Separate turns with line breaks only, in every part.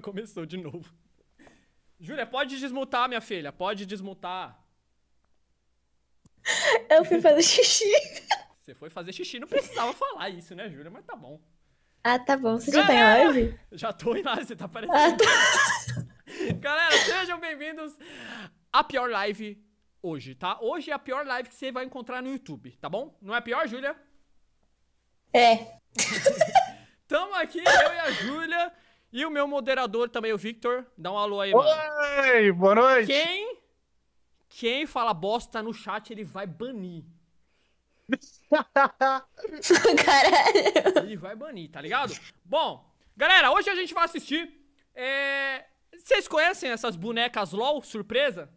começou de novo. Júlia, pode desmutar, minha filha. Pode desmutar.
Eu fui fazer xixi.
Você foi fazer xixi. Não precisava falar isso, né, Júlia? Mas tá bom.
Ah, tá bom. Você Galera, já tá em live?
Já tô em live. Você tá aparecendo. Ah, tá... Galera, sejam bem-vindos à pior live hoje, tá? Hoje é a pior live que você vai encontrar no YouTube, tá bom? Não é pior, Júlia? É. Tamo aqui, eu e a Júlia, e o meu moderador também, o Victor. Dá um alô aí, mano.
Oi, boa noite. Quem,
quem fala bosta no chat, ele vai banir. Caralho. Ele vai banir, tá ligado? Bom, galera, hoje a gente vai assistir. É... Vocês conhecem essas bonecas LOL? Surpresa?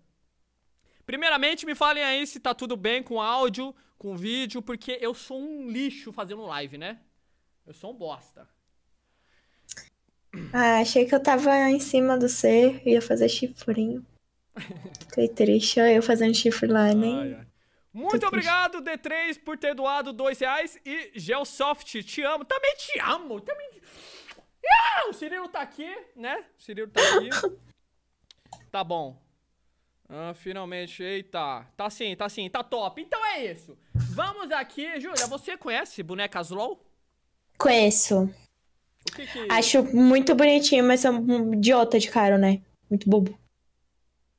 Primeiramente, me falem aí se tá tudo bem com áudio, com vídeo, porque eu sou um lixo fazendo live, né? Eu sou um bosta.
Ah, achei que eu tava em cima do C, ia fazer chifrinho. Fiquei triste, eu fazendo chifre lá, nem. Ai, ai.
Muito obrigado, D3, por ter doado dois reais. E Gelsoft, te amo. Também te amo. Também... Ah, o Cirilo tá aqui, né? O Cirilo tá aqui. tá bom. Ah, finalmente, eita. Tá sim, tá sim, tá top. Então é isso. Vamos aqui, Júlia, você conhece bonecas LOL?
Conheço. Que que... Acho muito bonitinho, mas sou é um idiota de caro, né? Muito bobo.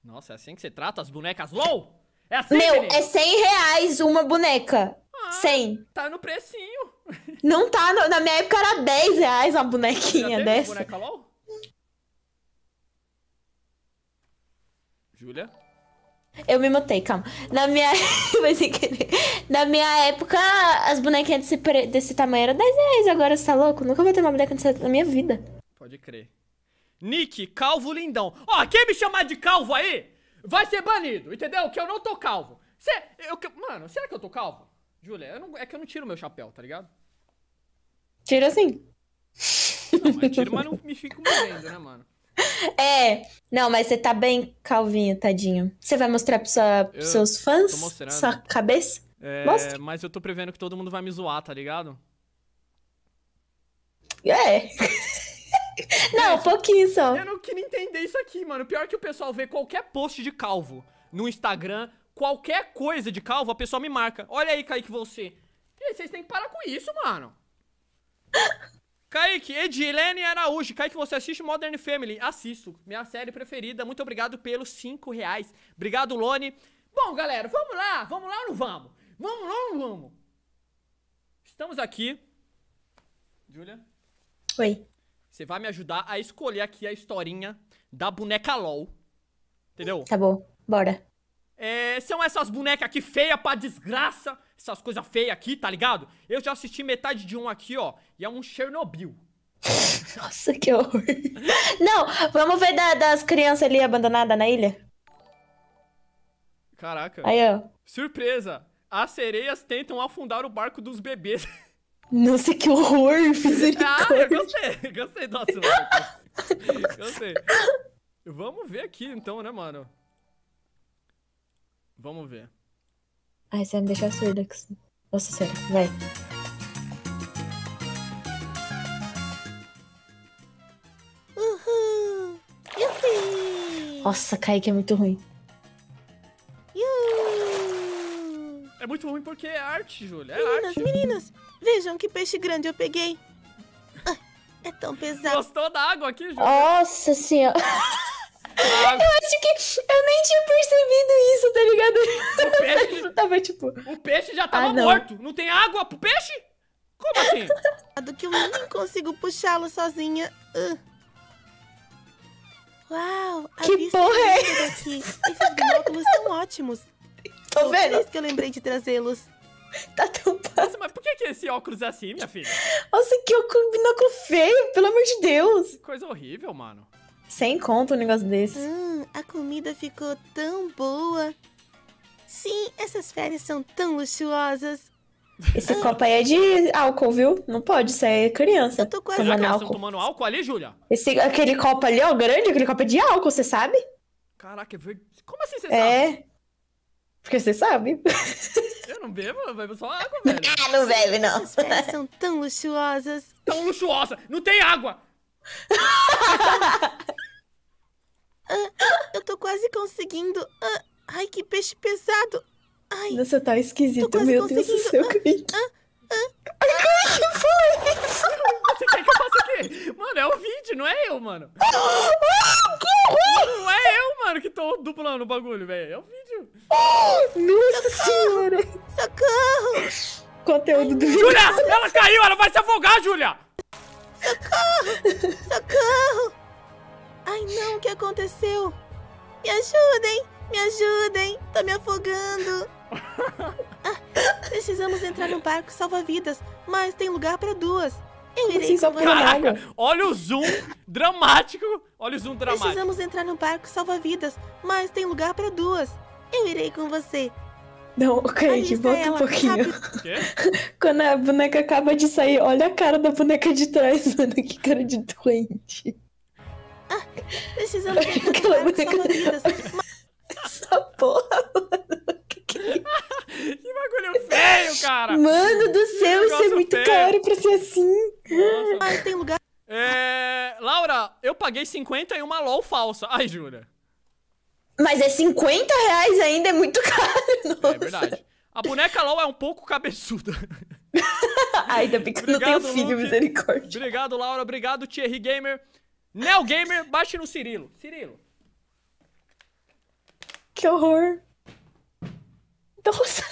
Nossa, é assim que você trata as bonecas LOL?
É assim, Meu, menino? é 100 reais uma boneca. Ah, 100.
Tá no precinho.
Não tá, no... na minha época era 10 reais uma bonequinha dessa. Uma boneca
LOL? Júlia?
Eu me matei, calma. Na minha. Na minha época, as bonequinhas desse, pre... desse tamanho eram 10 reais. Agora você tá louco? Nunca vou ter uma boneca dessa na minha vida.
Pode crer. Nick, calvo lindão. Ó, oh, quem me chamar de calvo aí vai ser banido, entendeu? Que eu não tô calvo. Cê, eu, mano, será que eu tô calvo? Júlia, não... é que eu não tiro meu chapéu, tá ligado? Tira sim. Não, mas tira, mas não me fico morrendo, né, mano?
É. Não, mas você tá bem calvinho, tadinho. Você vai mostrar pros seus fãs? Tô Sua cabeça?
É, Mostra. mas eu tô prevendo que todo mundo vai me zoar, tá ligado?
É. não, é, pouquinho
só. Eu não queria entender isso aqui, mano. Pior que o pessoal vê qualquer post de calvo no Instagram, qualquer coisa de calvo, a pessoa me marca. Olha aí, Kaique, você. E aí, vocês têm que parar com isso, mano. Kaique, Edilene Araújo. Kaique, você assiste Modern Family? Assisto. Minha série preferida. Muito obrigado pelos 5 reais. Obrigado, Lone. Bom, galera, vamos lá. Vamos lá ou não vamos? Vamos lá ou não vamos? Estamos aqui.
Julia? Oi.
Você vai me ajudar a escolher aqui a historinha da boneca LOL. Entendeu? Tá
bom. Bora.
É, são essas bonecas aqui feias pra desgraça essas coisas feias aqui, tá ligado? Eu já assisti metade de um aqui, ó, e é um Chernobyl.
Nossa, que horror. Não, vamos ver da, das crianças ali abandonadas na ilha?
Caraca. Aí, ó. Surpresa! As sereias tentam afundar o barco dos bebês.
Nossa, que horror! Misericórdia. Ah, eu
gostei, gostei do assunto. gostei. Vamos ver aqui então, né, mano? Vamos ver.
Ai, você vai me deixar surda. Que... Nossa senhora, vai. Uhul! Yuhi! Nossa, Kaique é muito ruim.
É muito ruim porque é arte, Júlia. É meninas, arte. meninas, vejam
que peixe grande eu peguei. Ah, é tão pesado. Gostou da água aqui, Júlia? Nossa senhora.
Eu acho que eu nem tinha percebido isso, tá ligado? O peixe tava tipo. O peixe já tava ah, não. morto. Não tem água pro peixe? Como
assim? Do que eu nem consigo puxá-lo sozinha. Uh. Uau! que porra é, é essa? Esses binóculos são ótimos. Tô vendo? Por isso que eu lembrei de trazê-los.
Tá tampado. Nossa, mas por que, que esse óculos é assim, minha filha?
Nossa, que óculos, binóculo feio, pelo amor de Deus. Que
coisa horrível, mano.
Sem conta um negócio desse. Hum, a comida ficou tão boa.
Sim, essas férias são tão luxuosas.
Esse ah. copo aí é de álcool, viu? Não pode, isso é criança. Eu tô quase tomando álcool.
tomando álcool ali, Júlia? Esse, aquele copo ali, ó, grande, aquele copo é de álcool, você sabe? Caraca, é Como assim você é... sabe? É.
Porque você sabe.
Eu não bebo, eu bebo só água, velho. Ah, não bebe, não. As férias
são tão luxuosas. Tão luxuosas! Não tem água! eu tô quase conseguindo. Ah, ai, que peixe
pesado. Ai, Nossa, tá esquisito, meu Deus do céu, ah,
ah, Ai, que foi isso? Você quer que eu faça o quê? Mano, é o vídeo, não é eu, mano. não é eu, mano, que tô dublando o bagulho, velho. É o vídeo. Nossa Socorro. senhora. Socorro.
Conteúdo do
vídeo. Júlia, ela caiu, ela vai se afogar, Júlia.
Socorro! Socorro! Ai não, o que aconteceu? Me ajudem! Me ajudem! Tô me afogando! Ah, precisamos entrar no barco salva-vidas, mas tem lugar para duas. Eu irei com você Caraca,
olha o zoom dramático. Olha o zoom dramático. Precisamos
entrar no barco salva-vidas, mas tem lugar para duas. Eu irei com
você. Não, Kaique, okay, volta é um pouquinho. Quando a boneca acaba de sair, olha a cara da boneca de trás, mano. Que cara de doente.
Ah, precisamos
Aquela boneca... Essa porra, mano.
Que, que... É que bagulho feio, cara! Mano do céu, isso é muito feio. caro pra
ser assim. Nossa. Mas tem lugar...
É... Laura, eu paguei 50 e uma LOL falsa. Ai, Júlia.
Mas é 50 reais ainda, é muito caro.
É nossa. É verdade. A boneca LOL é um pouco cabeçuda.
Ainda
bem que eu não tenho filho, misericórdia. Obrigado, Laura. Obrigado, Thierry Gamer. Neo Gamer, bate no Cirilo. Cirilo.
Que horror. Nossa.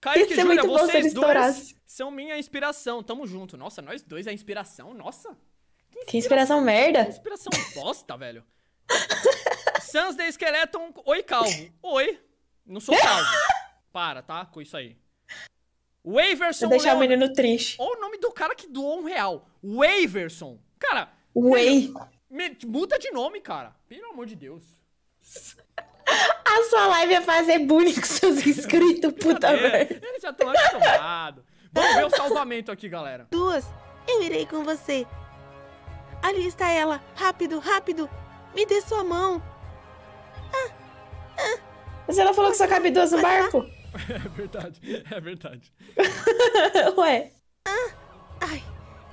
Kaique e Júlia, vocês dois
são minha inspiração. Tamo junto. Nossa, nós dois é inspiração? Nossa.
Que inspiração, que inspiração merda. Que
inspiração bosta, velho. Sans de esqueleto. oi calvo. Oi, não sou calvo. Para, tá? Com isso aí.
Waverson. Vou deixar o menino triste.
Olha o nome do cara que doou um real. Waverson. Cara. Way.
Muda de nome, cara.
Pelo amor de Deus.
A sua live é fazer bullying com seus inscritos, puta é,
merda. Eles já estão acostumados. Vamos ver o salvamento aqui, galera.
Duas, eu irei com você. Ali está ela. Rápido, rápido. Me dê sua mão. Mas ela falou que só cabe duas no barco.
É verdade, é verdade.
Ué. Ah, ai,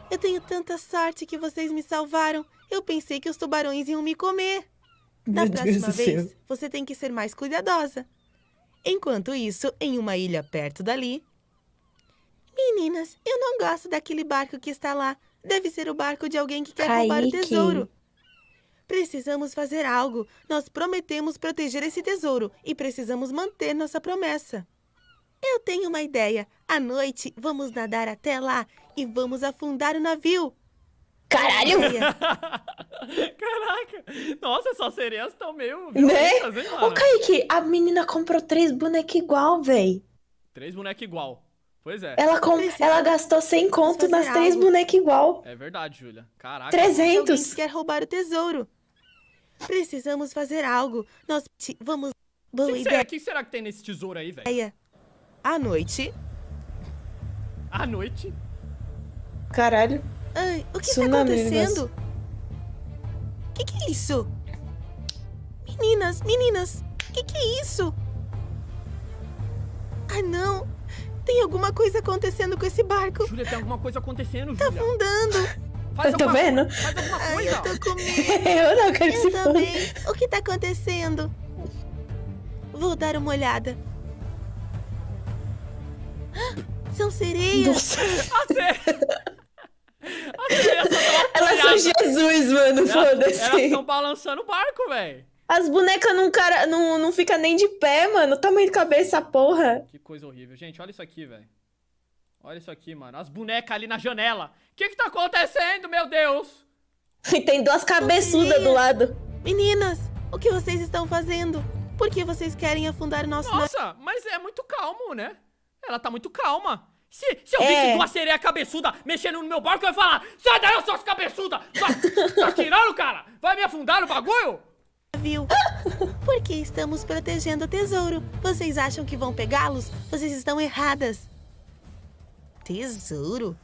eu tenho tanta sorte que vocês me salvaram. Eu pensei que os tubarões iam me comer. Da Meu próxima Deus vez, você tem que ser mais cuidadosa. Enquanto isso, em uma ilha perto dali. Meninas, eu não gosto daquele barco que está lá. Deve ser o barco de alguém que quer Kaique. roubar o tesouro. Precisamos fazer algo. Nós prometemos proteger esse tesouro e precisamos manter nossa promessa. Eu tenho uma ideia. À noite, vamos nadar até lá e vamos afundar o navio. Caralho!
Caraca!
Nossa, essas sereias estão meio né? Ô, Kaique,
a menina comprou três bonecas igual, véi.
Três bonecas igual. Pois é. Ela, com... ela gastou 100 conto nas três bonecas igual. É verdade, Júlia. Caraca. 300! Alguém quer roubar o tesouro.
Precisamos fazer algo. Nós vamos. Boa ideia. O
que será que tem nesse tesouro aí, velho?
À noite.
À noite?
Caralho. Ai, o que está tá né, acontecendo?
O que, que é isso? Meninas, meninas, o que, que é isso? Ah, não. Tem alguma coisa acontecendo com esse barco. Júlia, tem
alguma coisa acontecendo, Tá Julia. afundando. Faz eu tô vendo? Faz
alguma coisa. Ai, eu
tô com medo. eu não quero eu também.
O que tá acontecendo? Vou dar uma olhada. Ah, são sereias. Nossa. A
sereia. Elas são Jesus, mano, foda-se. Elas estão balançando o barco, velho.
As bonecas não, cara, não, não fica nem de pé, mano. tamanho de cabeça, porra. Que
coisa horrível. Gente, olha isso aqui, velho. Olha isso aqui, mano. As bonecas ali na janela. O que que tá acontecendo, meu Deus?
E tem duas cabeçudas
do lado. Meninas, o que vocês estão fazendo? Por que vocês querem afundar o nosso... Nossa,
mas é muito calmo, né? Ela tá muito calma. Se, se eu é. visse duas sereias cabeçuda mexendo no meu barco, eu ia falar Sai daí, suas cabeçudas! Tá, tá tirando, cara? Vai me afundar no bagulho?
Viu? Porque estamos protegendo o tesouro. Vocês acham que vão pegá-los? Vocês estão erradas. Tesouro?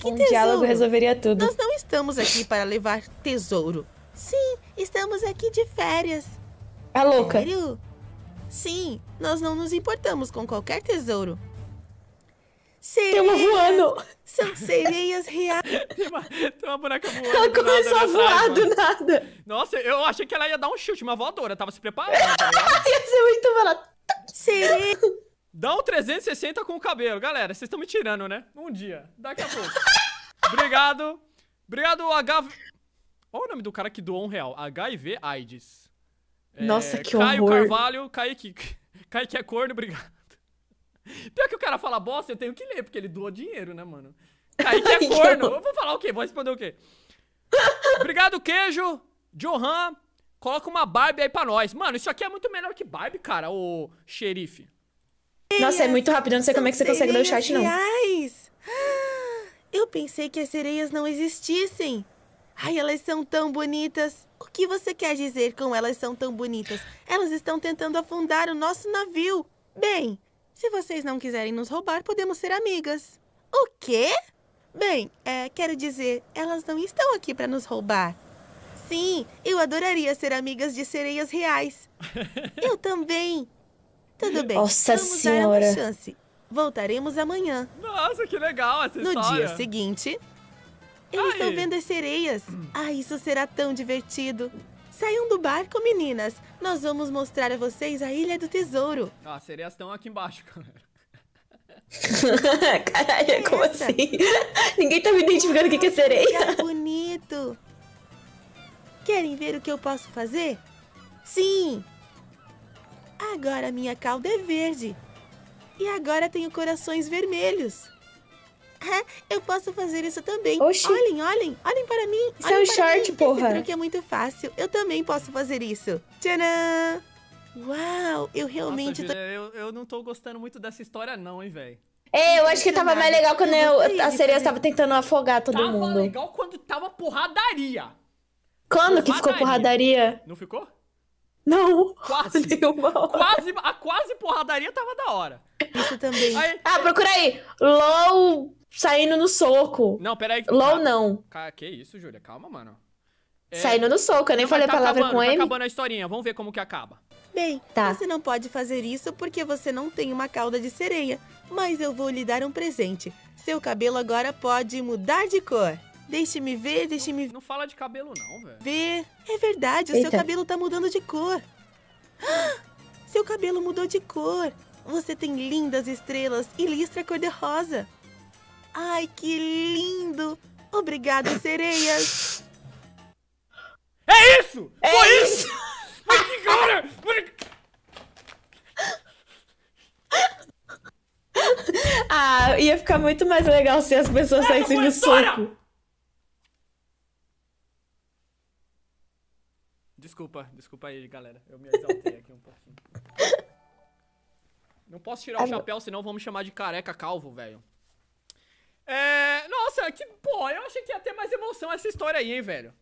Que um tesouro? diálogo resolveria tudo. Nós não estamos aqui para levar tesouro. Sim, estamos aqui de férias. É louca. Sério? Sim, nós não nos importamos com qualquer tesouro. Estamos Tem uma voando. São sereias reais.
tem, uma, tem uma boneca voando. Ela começou nada, a voar do
nada.
Nossa, eu achei que ela ia dar um chute, uma voadora. tava se preparando. Tá ia ser muito barato. Sereias. Dá um 360 com o cabelo. Galera, vocês estão me tirando, né? Um dia. Daqui a pouco. Obrigado. Obrigado, H... Olha é o nome do cara que doou um real. HIV AIDS. É, Nossa, é, que Caio horror. Caio Carvalho, Kaique... Kaique é corno, obrigado. Pior que o cara fala bosta, eu tenho que ler, porque ele doou dinheiro, né, mano? Kaique é corno. Eu vou falar o quê? Vou responder o quê? Obrigado, queijo. Johan, coloca uma Barbie aí pra nós. Mano, isso aqui é muito melhor que Barbie, cara, o xerife.
Nossa, é muito rápido, eu não sei como é que você consegue ler o chat, não.
Reais. Eu pensei que as sereias não existissem. Ai, elas são tão bonitas. O que você quer dizer com elas são tão bonitas? Elas estão tentando afundar o nosso navio. Bem, se vocês não quiserem nos roubar, podemos ser amigas. O quê? Bem, é, quero dizer, elas não estão aqui para nos roubar. Sim, eu adoraria ser amigas de sereias reais. eu também. Tudo bem.
Nossa
Vamos senhora. Dar uma chance.
Voltaremos amanhã.
Nossa, que legal essa
no história. No dia seguinte, eles estão vendo as sereias. Hum. Ah, isso será tão divertido. Saiam do barco, meninas. Nós vamos mostrar a vocês a Ilha do Tesouro.
Ah, as
sereias estão aqui embaixo, galera. Caralho, é como essa? assim?
Ninguém tá me identificando o que, é sereia. Que
bonito. Querem ver o que eu posso fazer? Sim, Agora minha cauda é verde. E agora tenho corações vermelhos. eu posso fazer isso também. Oxi. Olhem, olhem, olhem para mim. Isso é um short, mim. porra. Esse truque é muito fácil. Eu também posso fazer isso. Tcharam! Uau, eu realmente Nossa, tô...
eu, eu não tô gostando muito dessa história não, hein, velho.
É, eu acho que tava mais legal quando eu, eu a sereia tava tentando afogar todo tava mundo. Tava legal
quando tava porradaria.
Quando porradaria. que ficou porradaria? Não ficou? Não!
Quase! Quase! A quase porradaria tava da hora. Isso também. Aí, ah, procura aí!
LOL saindo no soco. Não, peraí. LOL ah, não.
Que isso, Júlia? Calma, mano. É... Saindo no soco, eu nem não, falei tá a palavra acabando, com ele. Tá acabando a historinha, vamos ver como que acaba.
Bem, tá. você não pode fazer isso porque você não tem uma cauda de sereia. Mas eu vou lhe dar um presente. Seu cabelo agora pode mudar de cor. Deixe-me ver, deixe-me ver.
Não fala de cabelo, não, velho.
Ver. É verdade, Eita. o seu cabelo tá mudando de cor. seu cabelo mudou de cor. Você tem lindas estrelas e listra cor-de-rosa. Ai, que lindo! Obrigado, sereias! É
isso! É Foi isso! isso! Mas que cara!
Ah, ia ficar muito mais legal se as pessoas saíssem do soco.
desculpa, desculpa aí, galera. Eu me exaltei aqui um pouquinho. Não posso tirar o chapéu, senão vão me chamar de careca calvo, velho. É. Nossa, que. Pô, eu achei que ia ter mais emoção essa história aí, hein, velho.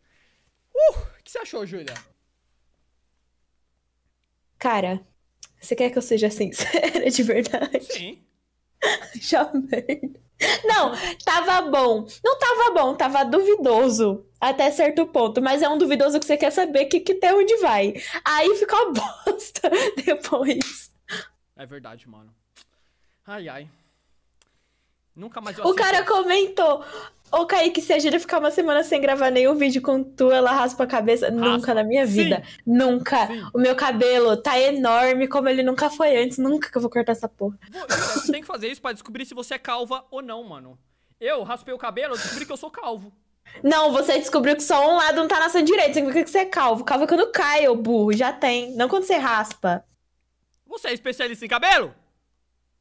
Uh! O que você achou, Julia?
Cara, você quer que eu seja sincera de verdade? Sim. Já merda. Não, tava bom. Não tava bom, tava duvidoso até certo ponto, mas é um duvidoso que você quer saber que, que tem onde vai. Aí ficou bosta depois.
É verdade, mano. Ai, ai. Nunca mais
eu O cara isso. comentou. Ô, Kaique, se a Júlia ficar uma semana sem gravar nenhum vídeo com tu, ela raspa a cabeça. Raspa. Nunca na minha vida. Sim. Nunca. Sim. O meu cabelo tá enorme como ele nunca foi antes. Nunca que eu vou cortar essa porra.
Você tem que fazer isso pra descobrir se você é calva ou não, mano. Eu raspei o cabelo, eu descobri que eu sou calvo.
Não, você descobriu que só um lado não tá nascendo direito. Significa que você é calvo. Calvo é quando cai, ô burro. Já tem. Não quando você raspa.
Você é especialista em
cabelo?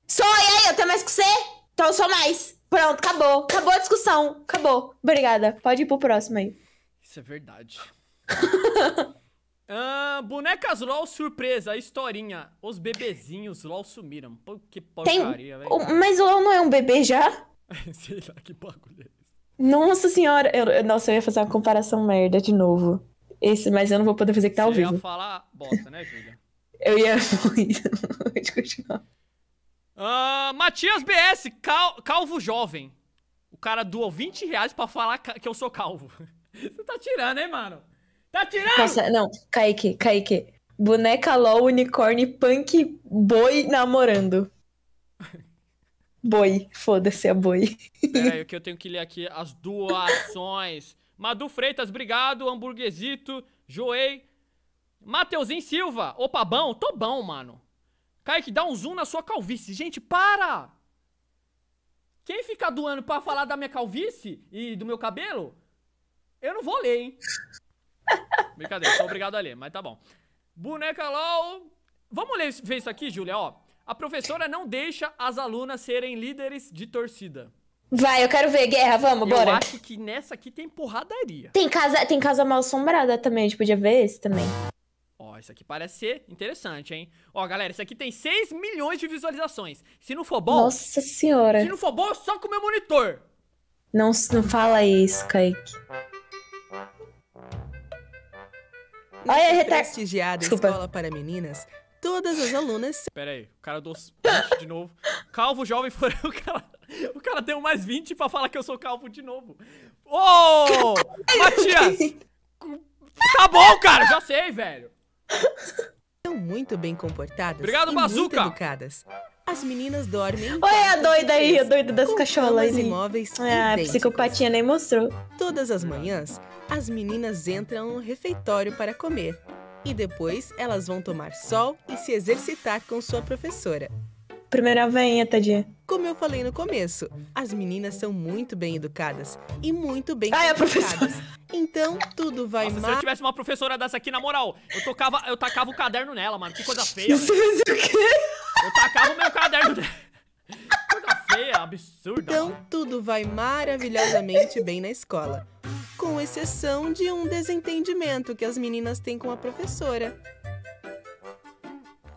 Sou, e aí? Eu tenho mais que você? Então sou mais. Pronto, acabou. Acabou a discussão. Acabou. Obrigada. Pode ir pro próximo aí.
Isso é verdade. Ah, bonecas LOL surpresa, a historinha. Os bebezinhos LOL sumiram. Pô, que porcaria, Tem... velho. Mas LOL não é um bebê já?
Sei lá que bagulho é esse. Nossa senhora. Eu, nossa, eu ia fazer uma comparação merda de novo. Esse, mas eu não vou poder fazer que tá Você ao vivo. Você ia
falar bosta, né, Julia?
eu ia. Pode continuar.
Uh, Matias BS, cal calvo jovem. O cara doou 20 reais pra falar que eu sou calvo. Você tá tirando, hein, mano? Tá tirando! Nossa,
não, Kaique, Kaique. Boneca LOL, unicórnio, punk, boi namorando. Boi, foda-se a é boi.
É o que eu tenho que ler aqui as doações. Madu Freitas, obrigado. Hamburguesito, Joei. Mateuzinho Silva, opa, bom? Tô bom, mano. Kaique, dá um zoom na sua calvície. Gente, para! Quem fica doando pra falar da minha calvície e do meu cabelo, eu não vou ler, hein? Brincadeira, sou obrigado a ler, mas tá bom. Boneca LOL. Vamos ler, ver isso aqui, Júlia, ó. A professora não deixa as alunas serem líderes de torcida.
Vai, eu quero ver, guerra, vamos, eu bora. Eu acho
que nessa aqui tem porradaria. Tem casa, tem
casa mal assombrada também, a gente podia ver esse também
isso aqui parece ser interessante, hein? Ó, galera, isso aqui tem 6 milhões de visualizações. Se não for bom... Nossa senhora. Se não for bom, é só com o meu monitor.
Não, não fala isso, Kaique.
Olha, reta... prestigiada Desculpa. escola para meninas, todas as alunas...
Pera aí, o cara do... de novo. Calvo jovem foi o cara... O cara deu mais 20 pra falar que eu sou calvo de novo. Ô! Oh, Matias! Tá bom, cara, já
sei, velho. São muito bem comportadas Obrigado, e bazuca. muito educadas. As meninas dormem. Oi, a doida aí, a doida das cacholas. imóveis. É, a
psicopatia nem mostrou. Todas as manhãs,
as meninas entram no refeitório para comer. E depois elas vão tomar sol e se exercitar com sua professora.
Primeira veinha, tadinha. Como eu
falei no começo, as meninas são muito bem educadas e muito bem ah, é professora. Então, tudo vai mal. Se eu tivesse
uma professora dessa aqui, na moral, eu, tocava, eu tacava o caderno nela, mano. Que coisa feia. Você fez o quê? Eu tacava o meu caderno nela. Coisa feia, absurda. Então,
mano. tudo vai maravilhosamente bem na escola. Com exceção de um desentendimento que as meninas têm com a professora.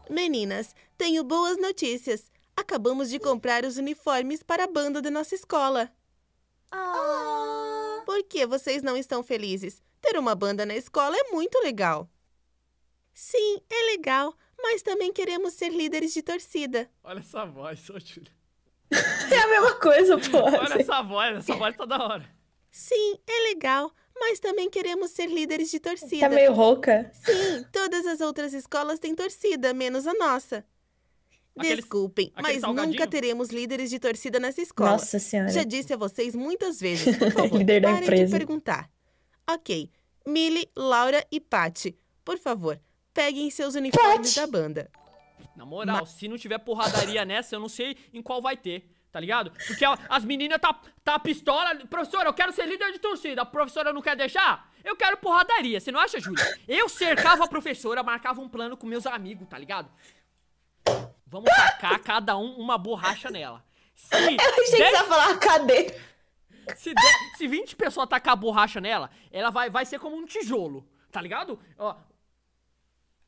Meninas, tenho boas notícias. Acabamos de comprar os uniformes para a banda da nossa escola. Oh. Por que vocês não estão felizes? Ter uma banda na escola é muito legal. Sim, é legal, mas também queremos ser líderes de torcida.
Olha essa voz, ô Júlia.
é a mesma coisa, pô. Olha essa voz, essa
voz tá da hora.
Sim, é legal, mas também queremos ser líderes de torcida. Tá meio rouca? Sim, todas as outras escolas têm torcida, menos a nossa. Desculpem, aquele mas nunca teremos líderes de torcida nessa escola. Nossa senhora. Já disse a vocês muitas vezes, por favor, Líder da empresa. de perguntar. Ok, Millie, Laura e Patti, por favor, peguem seus uniformes da banda.
Na moral, se não tiver porradaria nessa, eu não sei em qual vai ter. Tá ligado? Porque a- as meninas tá, tá pistola. Professora, eu quero ser líder de torcida. A professora não quer deixar? Eu quero porradaria. Você não acha, Júlia? Eu cercava a professora, marcava um plano com meus amigos, tá ligado? Vamos tacar cada um uma borracha nela.
Se Eu achei dez... que você ia falar cadê?
Se, de... Se 20 pessoas tacar a borracha nela, ela vai, vai ser como um tijolo, tá ligado? Ó,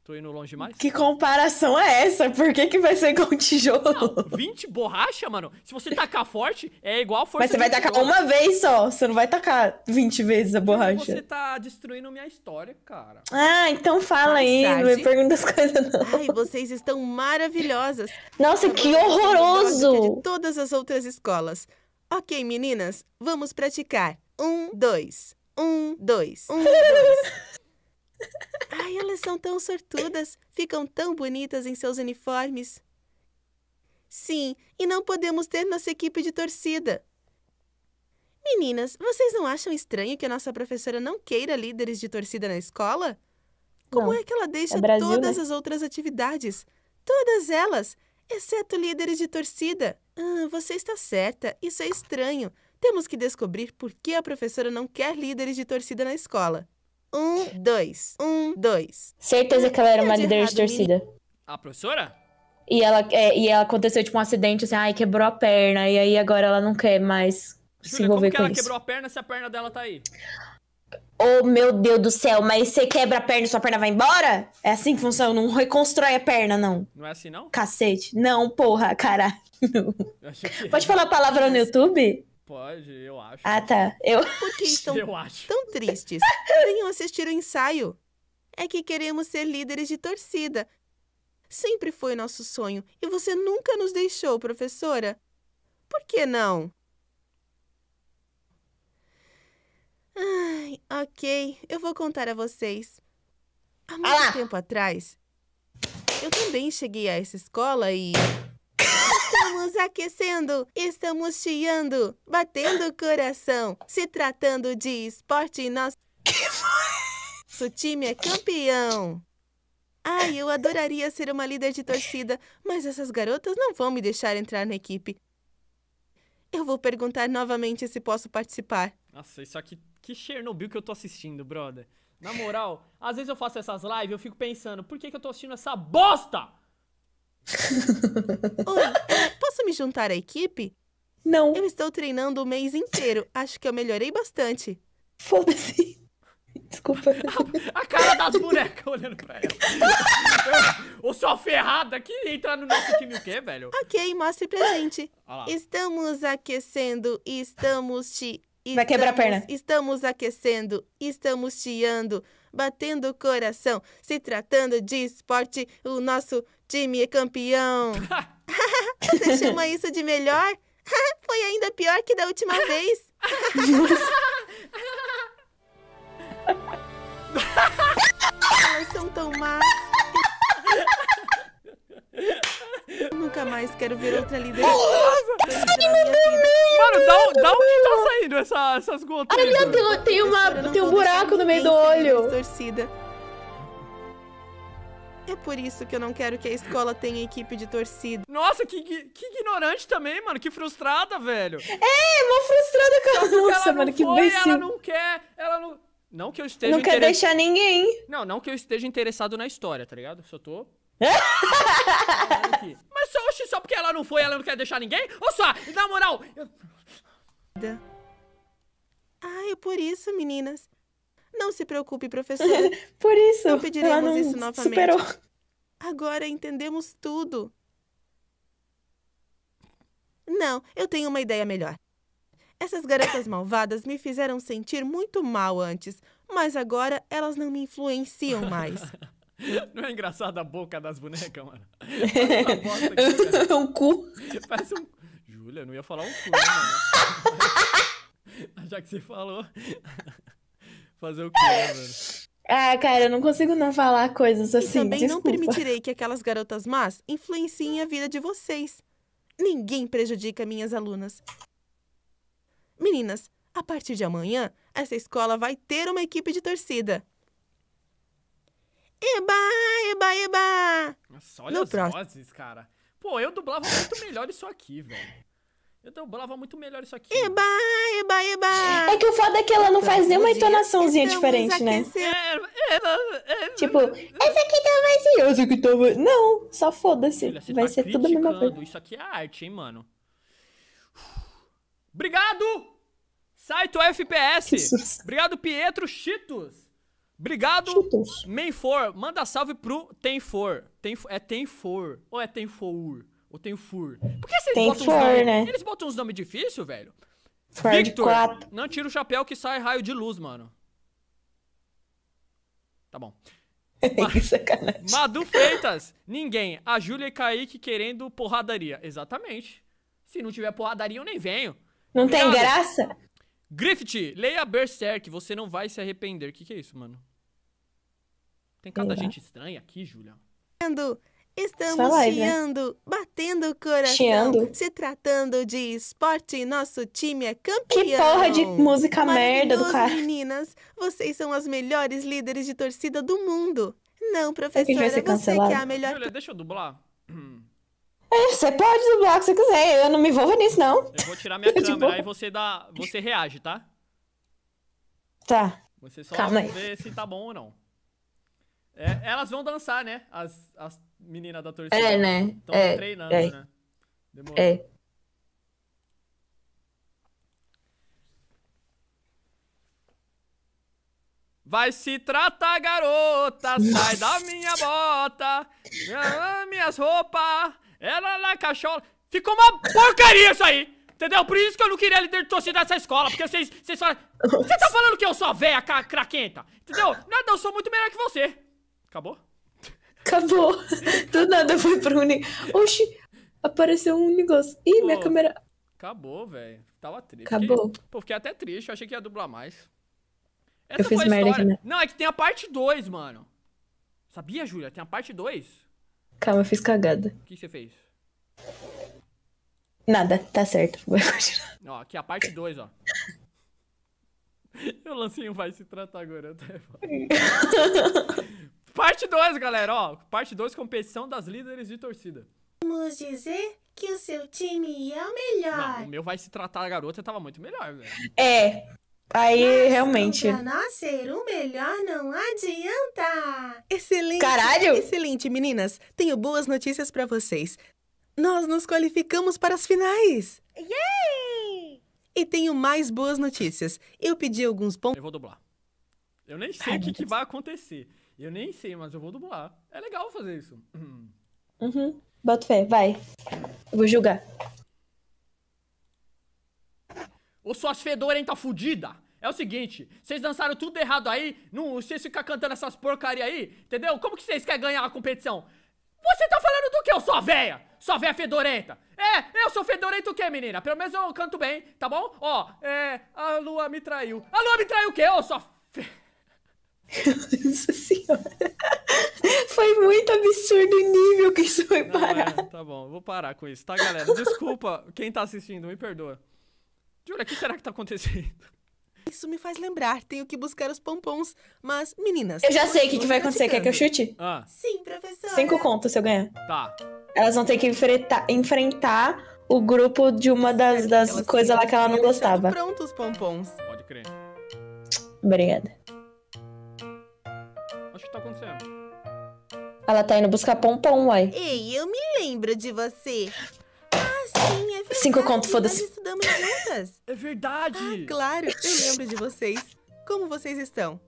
Tô indo longe
demais? Que comparação é essa? Por que, que vai ser com
tijolo? Não, 20 borracha, mano? Se você tacar forte, é igual a força. Mas você vai tacar uma vez só.
Você não vai tacar 20 vezes a borracha. Você
tá destruindo minha história, cara.
Ah, então fala aí. Tarde. Não me pergunta as coisas, não. Ai, vocês estão maravilhosas.
Nossa, que horroroso! De todas as outras escolas. Ok, meninas, vamos praticar. Um, dois. Um, dois. Um, dois. Ai, elas são tão sortudas, ficam tão bonitas em seus uniformes. Sim, e não podemos ter nossa equipe de torcida. Meninas, vocês não acham estranho que a nossa professora não queira líderes de torcida na escola? Como não. é que ela deixa é Brasil, todas né? as outras atividades? Todas elas, exceto líderes de torcida. Ah, você está certa, isso é estranho. Temos que descobrir por que a professora não quer líderes de torcida na escola. Um, dois. Um, dois.
Certeza que ela era tá uma líder de torcida.
A professora?
E ela, é, e ela aconteceu, tipo, um acidente, assim, ai, quebrou a perna. E aí agora ela não quer mais Júlia, se envolver com isso. que ela isso. quebrou
a perna se a perna dela tá aí?
Oh, meu Deus do céu, mas você quebra a perna e sua perna vai embora? É assim que funciona, não reconstrói a perna, não. Não é assim, não? Cacete. Não, porra, caralho. Pode falar palavra no YouTube? Pode,
eu acho. Ah, tá. Eu. Porque estão eu acho. tão tristes. Venham assistir o ensaio. É que queremos ser líderes de torcida. Sempre foi nosso sonho e você nunca nos deixou, professora. Por que não? Ai, ok, eu vou contar a vocês. Há ah muito ah. tempo atrás, eu também cheguei a essa escola e Estamos aquecendo, estamos chiando, batendo o coração. Se tratando de esporte, nosso time é campeão. Ai, eu adoraria ser uma líder de torcida, mas essas garotas não vão me deixar entrar na equipe. Eu vou perguntar novamente se posso
participar. Nossa, isso aqui. Que Chernobyl que eu tô assistindo, brother. Na moral, às vezes eu faço essas lives e eu fico pensando, por que, que eu tô assistindo essa bosta?
Oi, posso me juntar à equipe? Não. Eu estou treinando o mês inteiro. Acho que eu melhorei bastante. Foda-se.
Desculpa. A, a, cara das bonecas olhando pra ela. o sol ferrada aqui entrar no nosso time o quê, velho?
Ok, mostre pra gente. Estamos aquecendo, estamos te... Estamos, Vai quebrar a perna. Estamos aquecendo, estamos teando batendo o coração. Se tratando de esporte, o nosso time é campeão. Você chama isso de melhor? Foi ainda pior que da última vez. Elas são tão más. Nunca mais quero ver outra líder. Ah,
mano, dá, um, dá
onde tá saindo
essa, essas gotas?
Ali tem, tem, uma, tem um buraco no meio do olho.
Torcida. É por isso que eu não quero que a escola tenha equipe de torcida.
Nossa, que, que ignorante também, mano. Que frustrada, velho.
É, mó frustrada com a Nossa, ela mano, que foi, Ela não
quer, ela não... Não que eu
esteja... Não quer inter... deixar ninguém. Não, não
que eu esteja interessado na história, tá ligado? Só tô Mas só, oxi, só porque ela não foi, ela não quer deixar ninguém? Ou só, na moral... Eu...
é por isso, meninas. Não se preocupe, professora. por isso, não pediremos ela não isso novamente. Superou. Agora entendemos tudo. Não, eu tenho uma ideia melhor. Essas garotas malvadas me fizeram sentir muito mal antes, mas agora elas não me influenciam mais.
Não é engraçado a boca das bonecas, mano? É um cu. Parece um. Júlia, não ia falar um cu, né, mano? Já que você falou. Fazer o quê, né, mano?
Ah, cara, eu não consigo não falar coisas assim. E também desculpa. não permitirei
que aquelas garotas más influenciem a vida de vocês. Ninguém prejudica minhas alunas. Meninas, a partir de amanhã, essa escola vai ter uma equipe de torcida.
Eba, eba, eba! Nossa, olha no as próximo. vozes, cara. Pô, eu dublava muito melhor isso aqui, velho. Eu dublava muito melhor isso aqui. Eba, eba,
eba! É que o foda é que ela não faz nenhuma entonaçãozinha diferente, né? É, é, é, tipo, esse aqui tá mais assim, essa aqui tá assim. Não, só foda-se. Vai tá ser tudo a mesma coisa.
Isso aqui é arte, hein, mano? Obrigado! Saito FPS! Obrigado, Pietro Cheetos! Obrigado, Chutos. Manda salve pro Tenfor. Tenfor. É Tenfor. Ou é Tenfor? Ou Tenfur? Por que vocês Tenfor, botam uns Né? Eles botam uns nomes difíceis, velho?
Ford Victor, 4.
não tira o chapéu que sai raio de luz, mano. Tá bom. É Ma Madu Freitas, ninguém. A Júlia e Kaique querendo porradaria. Exatamente. Se não tiver porradaria, eu nem venho. Não Obrigado. tem graça? Griffith, leia Berserk, você não vai se arrepender. O que, que é isso, mano? Tem cada Eita. gente estranha aqui, Júlia.
Estamos live, né? chiando, né? batendo o coração, chiando. se tratando de esporte, nosso time é campeão. Que porra de música merda do cara. meninas, vocês são as melhores líderes de torcida do
mundo. Não, professora, você cancelado. que é a
melhor... Júlia, deixa eu dublar.
É, você pode dublar o que você quiser, eu não me envolvo nisso, não. Eu
vou tirar minha câmera, e aí você, dá, você reage, tá? Tá. Você só Calma aí. se tá bom ou não. É, elas vão dançar, né? As, as meninas da torcida. É, né? Estão é, treinando, é. né? Demorou. É. Vai se tratar, garota, sai da minha bota, minhas roupas, ela na cachola. Ficou uma porcaria isso aí! Entendeu? Por isso que eu não queria líder de torcida nessa escola, porque vocês, vocês falam. Você tá falando que eu sou a véia craquenta? Entendeu? Nada, eu sou muito melhor que você. Acabou?
Acabou. Do nada foi pro único. Oxi, apareceu um negócio. Ih, Pô, minha câmera.
Acabou, velho. Tava triste. Acabou. Fiquei... Pô, fiquei até triste. Eu achei que ia dublar mais.
Essa eu fiz merda história... aqui, né?
Não, é que tem a parte 2, mano. Sabia, Júlia? Tem a parte 2.
Calma, eu fiz cagada. O que você fez? Nada, tá certo. Vou continuar.
Ó, aqui a parte 2, ó. eu lancei um vai se tratar agora até. Parte 2, galera, ó. Parte 2, competição das líderes de torcida. Vamos dizer que o seu time é o melhor. Não, o meu vai se tratar a garota tava muito melhor, velho. É. Aí, Mas, realmente. Pra
nós ser o melhor não adianta. Excelente. Caralho! Excelente, meninas. Tenho boas notícias para vocês. Nós nos qualificamos para as finais.
Yay!
E tenho mais boas notícias. Eu pedi alguns pontos. Eu vou dublar.
Eu nem sei o que, que vai acontecer. Eu nem sei, mas eu vou dublar. É legal fazer isso.
Uhum. Bota fé, vai. Eu vou julgar.
Ô, suas fedorem tá fudida. É o seguinte, vocês dançaram tudo errado aí, não, vocês ficam cantando essas porcaria aí, entendeu? Como que vocês querem ganhar a competição? Você tá falando do que, eu sou a véia? Sua véia fedorenta. É, eu sou fedorento o quê, menina? Pelo menos eu canto bem, tá bom? Ó, é, a lua me traiu. A lua me traiu o quê? ô, sua fedorenta?
Nossa senhora. Foi muito absurdo o nível que isso foi não, é, parar. É, tá
bom, vou parar com isso, tá, galera? Desculpa quem tá assistindo, me perdoa. Júlia, o que será que tá acontecendo?
Isso me faz lembrar, tenho que buscar os pompons. Mas, meninas. Eu já sei o que, que vai acontecer. Quer que eu
chute? Ah. Sim, professor. Cinco contos se eu ganhar. Tá. Elas vão ter que enfrentar, enfrentar o grupo de uma das, é das coisas lá que ela não gostava.
Pronto os pompons. Pode crer. Obrigada que tá
acontecendo?
Ela tá indo buscar pompom, uai. Ei,
eu me lembro de você. Ah, sim, é verdade. Cinco conto, foda-se. estudamos juntas. É verdade. Ah, claro, eu lembro de vocês. Como vocês estão?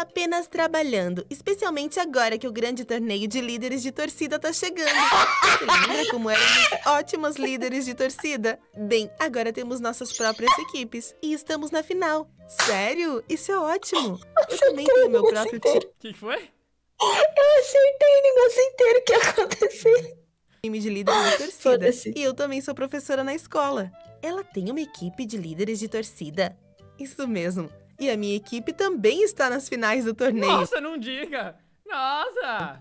apenas trabalhando, especialmente agora que o grande torneio de líderes de torcida tá chegando. Você lembra como éramos ótimos líderes de torcida? Bem, agora temos nossas próprias equipes e estamos na final. Sério? Isso é ótimo. Eu também tenho meu próprio time. O que foi? Eu acertei o negócio inteiro que ia acontecer. Time de líderes de torcida. E eu também sou professora na escola. Ela tem uma equipe de líderes de torcida? Isso mesmo. E a minha equipe também está nas finais do torneio. Nossa,
não diga!
Nossa!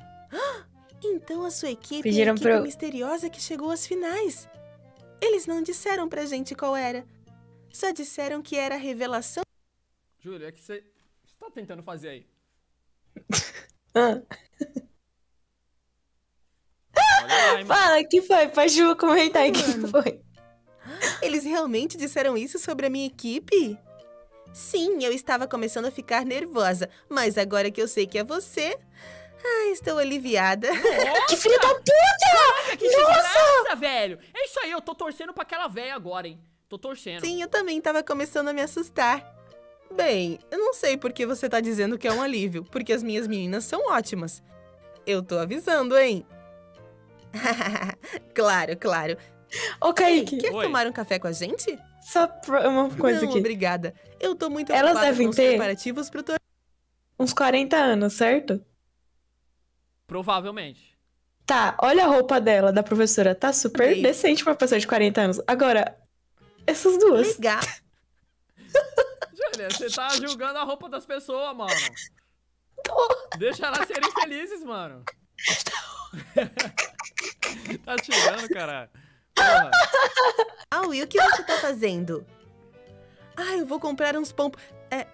Então a sua equipe Pediram é a equipe pro... misteriosa que chegou às finais. Eles não disseram pra gente qual era. Só disseram que era a revelação...
Júlia, é que você... você tá tentando fazer aí?
ah. Lá, Fala, que foi? Pra Ju comentar aí que foi. Eles realmente disseram isso sobre a minha equipe? Sim, eu estava começando a ficar nervosa, mas agora que eu sei que é você. Ah, estou aliviada. Nossa, que filha da
puta! Nossa, que Nossa!
desgraça,
velho! É isso aí, eu tô torcendo pra aquela velha agora, hein? Tô torcendo. Sim, eu
também tava começando a me assustar. Bem, eu não sei por que você tá dizendo que é um alívio, porque as minhas meninas são ótimas. Eu tô avisando, hein? claro, claro. Ô, Kaique. Ei, quer Oi. tomar um café com a gente? Só uma coisa Não, aqui.
obrigada. Eu tô muito Elas devem ter preparativos pro uns 40 anos, certo?
Provavelmente.
Tá, olha a roupa dela, da professora. Tá super decente pra pessoa de 40 anos. Agora, essas duas. Legal.
Júlia, você tá julgando a roupa das pessoas, mano. Tô. Deixa elas serem felizes, mano. tá tirando,
caralho.
Porra. Aui, o que você tá fazendo? Ah, eu vou comprar uns pompos. É,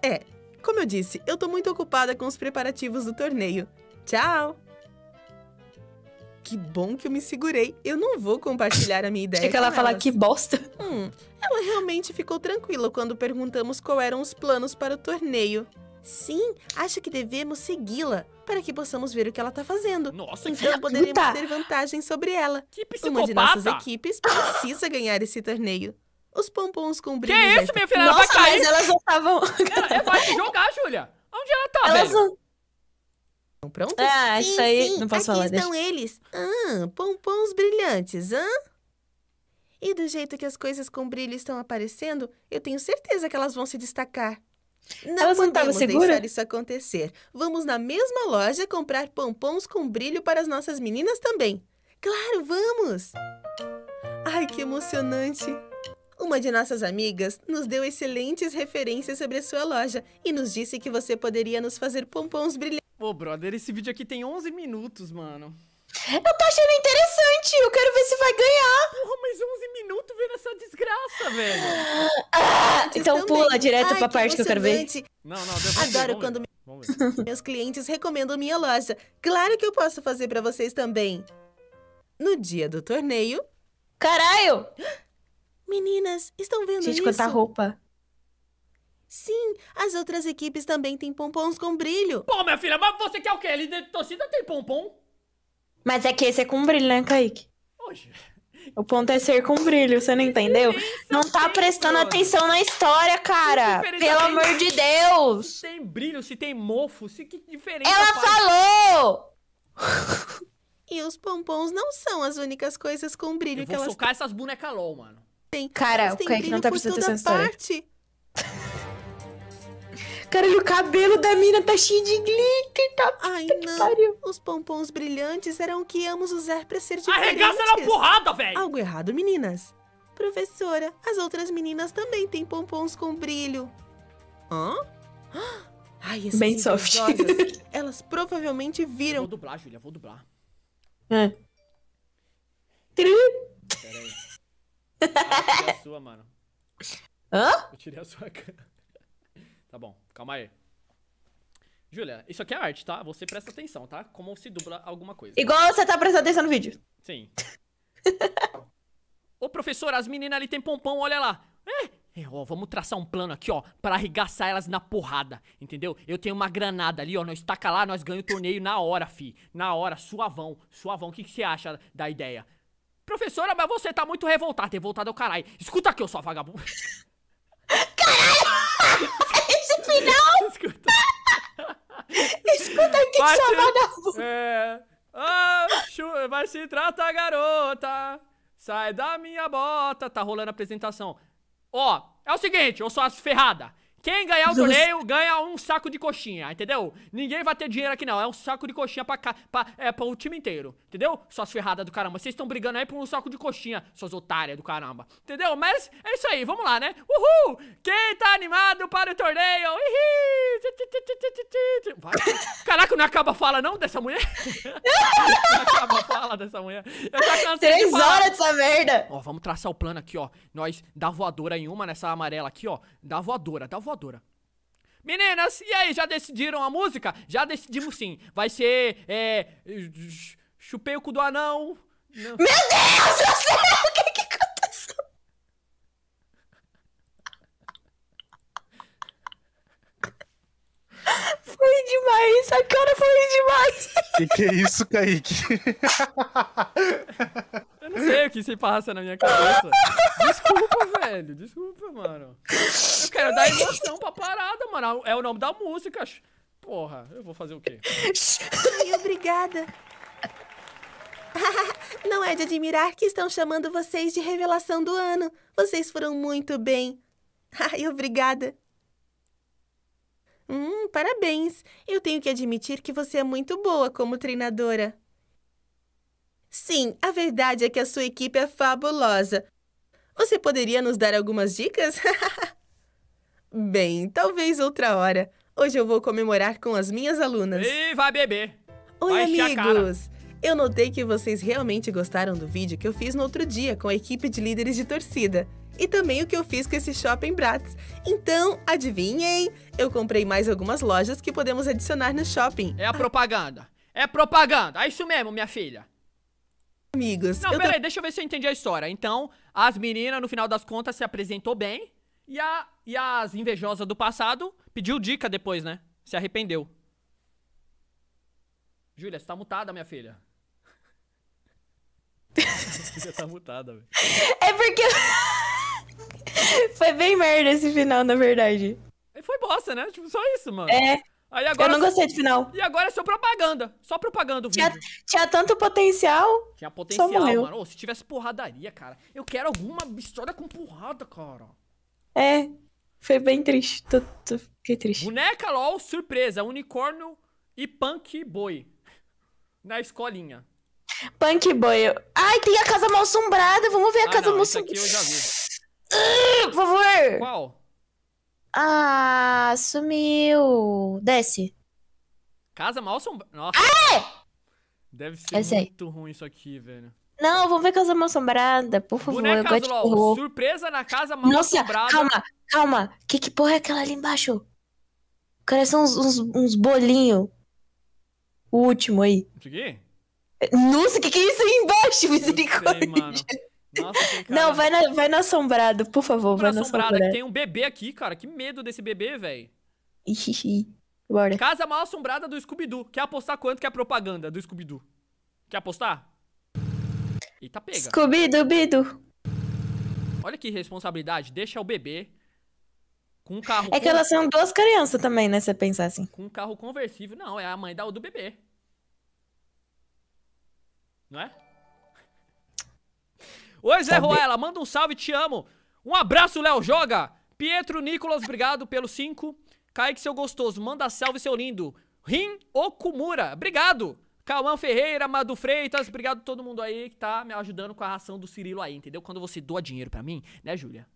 é, como eu disse, eu tô muito ocupada com os preparativos do torneio. Tchau! Que bom que eu me segurei. Eu não vou compartilhar a minha ideia. Achei que ela falar que bosta. Hum, ela realmente ficou tranquila quando perguntamos qual eram os planos para o torneio. Sim, acho que devemos segui-la para que possamos ver o que ela está fazendo. Nossa, então que poderemos puta. ter vantagem sobre ela. Que psicopata. Uma de nossas equipes precisa ganhar esse torneio. Os pompons com brilho. Que é isso, minha filha? Ela Nossa, vai cair. mas elas já
estavam. vai jogar, Júlia. Onde ela tá, elas velho? Não... Estão prontos?
Ah, sim, isso aí. Sim. Não posso Aqui falar. Aqui estão deixa. eles. Ah, pompons brilhantes, hã? Ah? E do jeito que as coisas com brilho estão aparecendo, eu tenho certeza que elas vão se destacar. Não Elas não podemos segura? deixar isso acontecer. Vamos na mesma loja comprar pompons com brilho para as nossas meninas também. Claro, vamos! Ai, que emocionante! Uma de nossas amigas nos deu excelentes referências sobre a sua loja e nos disse que você poderia nos fazer pompons brilhantes.
Ô, brother, esse vídeo aqui tem 11 minutos, mano. Eu tô achando interessante, eu
quero ver se vai ganhar. Porra, mais 11 minutos vendo essa desgraça, velho.
Ah, então pula direto Ai, pra parte que eu quero ver.
Não, não, Adoro ver, quando ver. meus clientes recomendam minha loja. Claro que eu posso fazer pra vocês também. No dia do torneio... Caralho! Meninas, estão vendo Gente, isso? Gente, quanta roupa. Sim, as outras equipes também têm pompons com brilho. Pô, minha filha,
mas você quer o quê? Líder de torcida tem pompom?
Mas é que esse é com brilho, né, Kaique? Oxe. O ponto é ser com brilho, você não entendeu? Não tá prestando atenção na história, cara. Pelo amor de Deus. Se
tem brilho, se tem mofo, se que diferença Ela
falou! e os pompons não são as únicas coisas com brilho Eu que vou elas
socar essas bonecas LOL, mano.
Tem. Cara, o Kaique não tá prestando atenção na história. Parte. Caralho, o cabelo da mina tá cheio de glitter, tá? Ai, que não. Pariu. Os pompons brilhantes eram o que íamos usar pra ser diferentes. Arregaça na porrada, velho! Algo errado, meninas. Professora, as outras meninas também têm pompons com brilho. Hã? Ai, essas Bem soft. elas provavelmente viram... Eu vou dublar,
Julia, vou dublar. Hã? Tiri. Ah, eu tirei a sua, mano. Hã? Eu tirei a sua cara. Tá bom, calma aí. Júlia, isso aqui é arte, tá? Você presta atenção, tá? Como se dubla alguma coisa. Igual você tá prestando atenção no vídeo. Sim. Ô, professor, as meninas ali tem pompom, olha lá. É, é, ó, vamos traçar um plano aqui, ó, para arregaçar elas na porrada, entendeu? Eu tenho uma granada ali, ó, nós taca lá, nós ganhamos o torneio na hora, fi. Na hora, suavão, suavão. O que, que você acha da ideia? Professora, mas você tá muito revoltado revoltado é o caralho. Escuta aqui, eu sou vagabundo. Caralho! final. Escuta. Escuta aqui vai que chamada. Se... É. Oh, vai se tratar, garota. Sai da minha bota. Tá rolando a apresentação. Ó, é o seguinte, eu sou as ferrada. Quem ganhar o torneio ganha um saco de coxinha, entendeu? Ninguém vai ter dinheiro aqui não, é um saco de coxinha pra, ca... pra... É, pra o time inteiro, entendeu? Suas ferradas do caramba, vocês estão brigando aí por um saco de coxinha, suas otárias do caramba, entendeu? Mas é isso aí, vamos lá, né? Uhul! Quem tá animado para o torneio? Vai. Caraca, não acaba a fala não dessa mulher? não acaba a fala dessa mulher. Eu já cansei Três de horas dessa merda! Ó, vamos traçar o plano aqui, ó. Nós dá voadora em uma nessa amarela aqui, ó. Dá voadora, dá voadora voadora. Meninas, e aí, já decidiram a música? Já decidimos sim. Vai ser. É, chupei o cu do anão. Não. Meu Deus
do céu! O que, que aconteceu? Foi demais! A cara foi demais! Que que é isso, Kaique?
Eu não sei o
que se passa na minha cabeça. Desculpa, velho. Desculpa, mano. Eu quero dar emoção pra parada, mano. É o nome da música. Porra, eu vou fazer o quê? Ai, obrigada. não é de admirar
que estão chamando vocês de revelação do ano. Vocês foram muito bem. Ai, obrigada. Hum, parabéns. Eu tenho que admitir que você é muito boa como treinadora. Sim, a verdade é que a sua equipe é fabulosa. Você poderia nos dar algumas dicas? Bem, talvez outra hora. Hoje eu vou comemorar com as minhas alunas.
E vai beber.
Oi, vai amigos! Eu notei que vocês realmente gostaram do vídeo que eu fiz no outro dia com a equipe de líderes de torcida. E também o que eu fiz com esse shopping Bratz. Então, adivinhem? Eu comprei mais algumas lojas que podemos adicionar no shopping.
É a propaganda. É propaganda. É isso mesmo, minha filha amigas. Não, eu peraí, tô... deixa eu ver se eu entendi a história. Então, as meninas, no final das contas, se apresentou bem. E, a, e as invejosas do passado pediu dica depois, né? Se arrependeu. Júlia, você tá mutada, minha filha. Você tá mutada, velho. É porque.
Foi bem merda esse final, na verdade.
Foi bosta, né? Tipo, só isso, mano. É. Aí agora, eu não gostei do final. E agora é só propaganda. Só propaganda o vídeo. Tinha,
tinha tanto potencial. Tinha
potencial, mano. Oh, se tivesse porradaria, cara. Eu quero alguma história com porrada, cara.
É. Foi bem triste. Tô, tô, fiquei triste.
Boneca LOL, surpresa. Unicórnio e
Punk Boy.
Na escolinha.
Punk Boy. Ai, tem a casa mal assombrada. Vamos ver a ah, casa não, mal assombrada. aqui eu já vi. Uh, por favor. Qual? Ah, sumiu. Desce.
Casa mal assombrada. Nossa. Ah! É! Deve ser muito aí. ruim isso aqui, velho.
Não, vamos ver Casa Mal Assombrada, por favor. Boneca eu gosto de
surpresa na Casa Mal Nossa, calma,
calma. Que, que porra é aquela ali embaixo? Cara, são uns, uns, uns bolinhos. O último aí. Isso aqui? Nossa, o que, que é isso aí embaixo,
misericórdia?
não, vai, na, vai na assombrado, por favor. Vai na assombrada, assombrado. tem
um bebê aqui, cara. Que medo desse bebê, velho. Bora. Casa mal assombrada do Scooby-Doo. Quer apostar quanto que é a propaganda do Scooby-Doo? Quer apostar? Eita, pega.
Scooby-Doo-Bido.
Olha que responsabilidade. Deixa o bebê com um carro... É que elas são duas crianças
também, né? Se você pensar assim.
Com um carro conversível. Não, é a mãe da, do bebê. Não é? Oi, Zé Ruela, manda um salve, te amo. Um abraço, Léo, joga. Pietro Nicolas, obrigado pelo 5. Kaique, seu gostoso, manda salve, seu lindo. Rin Okumura, obrigado. Cauã Ferreira, Madu Freitas, obrigado a todo mundo aí que tá me ajudando com a ração do Cirilo aí, entendeu? Quando você doa dinheiro para mim, né, Júlia?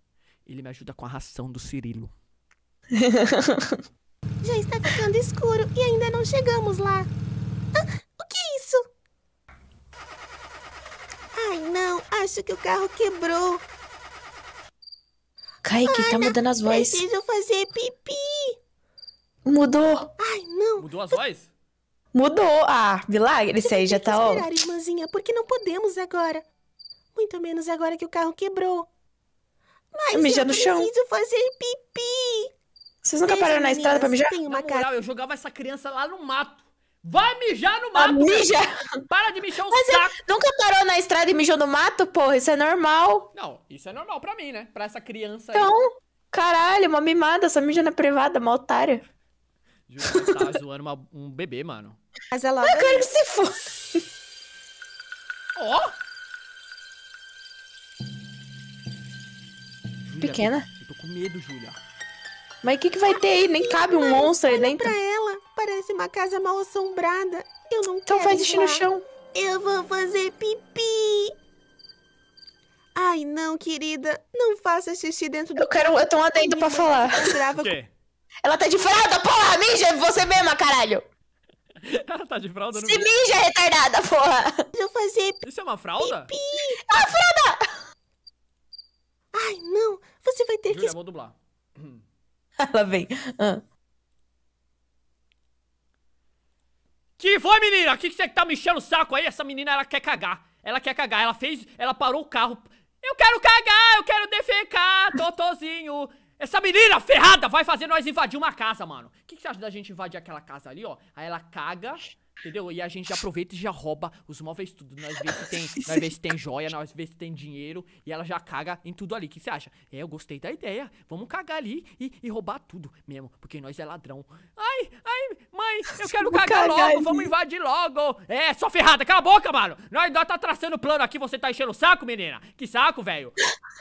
Ele me ajuda com a ração do Cirilo.
Já
está ficando escuro e ainda não chegamos
lá. Ah, Ai, não, acho que o carro quebrou. Kaique, tá mudando as vozes. Preciso
fazer pipi.
Mudou.
Ai, não. Mudou as
vozes? Mudou. Ah, milagre. Isso aí já tá, ó. esperar,
irmãzinha, porque não podemos agora. Muito menos agora que o carro quebrou.
Mas eu, eu preciso chão.
fazer
pipi. Vocês nunca Veja, pararam na meninas, estrada pra mijar? Tem uma na moral, cara... eu jogava essa criança lá no mato. Vai mijar no mato! Mija. Para de mijar o Mas saco! Nunca parou na estrada e mijou no
mato, porra? Isso é normal.
Não, isso é normal pra mim, né? Pra essa criança então, aí.
caralho, uma mimada, essa mija na é privada, uma otária.
Juro, você tava zoando uma, um bebê, mano.
Mas ela. Eu quero que se for.
Ó! Oh! Pequena. Eu tô, com medo, Júlia.
Mas o que, que vai ter aí? Nem cabe um monstro aí dentro.
Pra ela parece uma casa mal assombrada. Eu não então quero. Então faz xixi no chão. Eu vou fazer pipi. Ai, não, querida. Não faça xixi dentro do. Eu quero. Eu tô atento pra
falar. Grava...
Ela tá de fralda, porra! Mija você mesma, caralho!
Ela tá de fralda no. Se mija, retardada,
porra! Eu fazer. Isso
é uma fralda? Pipi!
É uma fralda!
Ai, não! Você vai ter Júlia, que. Eu vou dublar.
Ela vem. Ah.
Que foi, menina? O que, que você tá me enchendo o saco aí? Essa menina, ela quer cagar. Ela quer cagar. Ela fez... Ela parou o carro. Eu quero cagar! Eu quero defecar! Totozinho! Essa menina ferrada vai fazer nós invadir uma casa, mano. O que, que você acha da gente invadir aquela casa ali, ó? Aí ela caga, Entendeu? E a gente aproveita e já rouba os móveis tudo. Nós vê se tem, nós vê se tem joia, nós vê se tem dinheiro e ela já caga em tudo ali. O que você acha? É, eu gostei da ideia. Vamos cagar ali e, e roubar tudo mesmo, porque nós é ladrão. Ai, ai, mãe, eu quero cagar, cagar logo, ali. vamos invadir logo. É, só ferrada, cala a boca, mano. Nós, nós tá traçando plano aqui, você tá enchendo o saco, menina. Que saco, velho.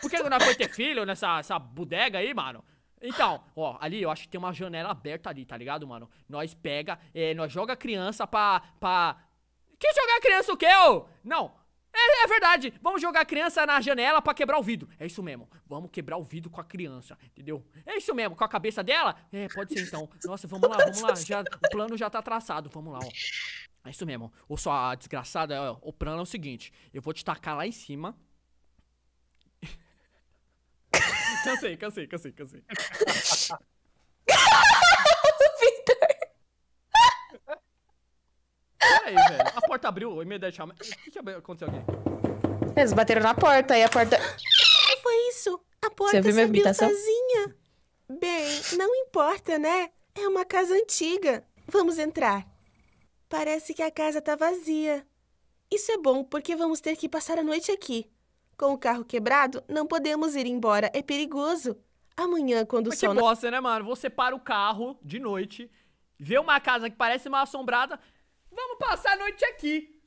Por que nós foi ter filho nessa essa bodega aí, mano? Então, ó, ali eu acho que tem uma janela aberta ali, tá ligado, mano? Nós pega, é, nós joga a criança pra, pra... Que jogar a criança o quê, ô? Não, é, é, verdade, vamos jogar a criança na janela pra quebrar o vidro. É isso mesmo, vamos quebrar o vidro com a criança, entendeu? É isso mesmo, com a cabeça dela? É, pode ser então. Nossa, vamos lá, vamos lá, já, o plano já tá traçado, vamos lá, ó. É isso mesmo, ô, só a desgraçada, ó, o plano é o seguinte, eu vou te tacar lá em cima, Cansei, cansei, cansei, cansei. Victor! Peraí, velho. A porta abriu, imediatamente chama. O que, que aconteceu aqui?
Eles
bateram na porta e a porta. Foi isso. A porta Você abriu sozinha. Bem, não importa, né? É uma casa antiga. Vamos entrar. Parece que a casa tá vazia. Isso é bom, porque vamos ter que passar a noite aqui. Com o carro quebrado, não podemos ir embora, é perigoso. Amanhã, quando o sol... Mas que
bosta, né, mano? Você para o carro de noite, vê uma casa que parece mal assombrada, vamos passar a noite aqui.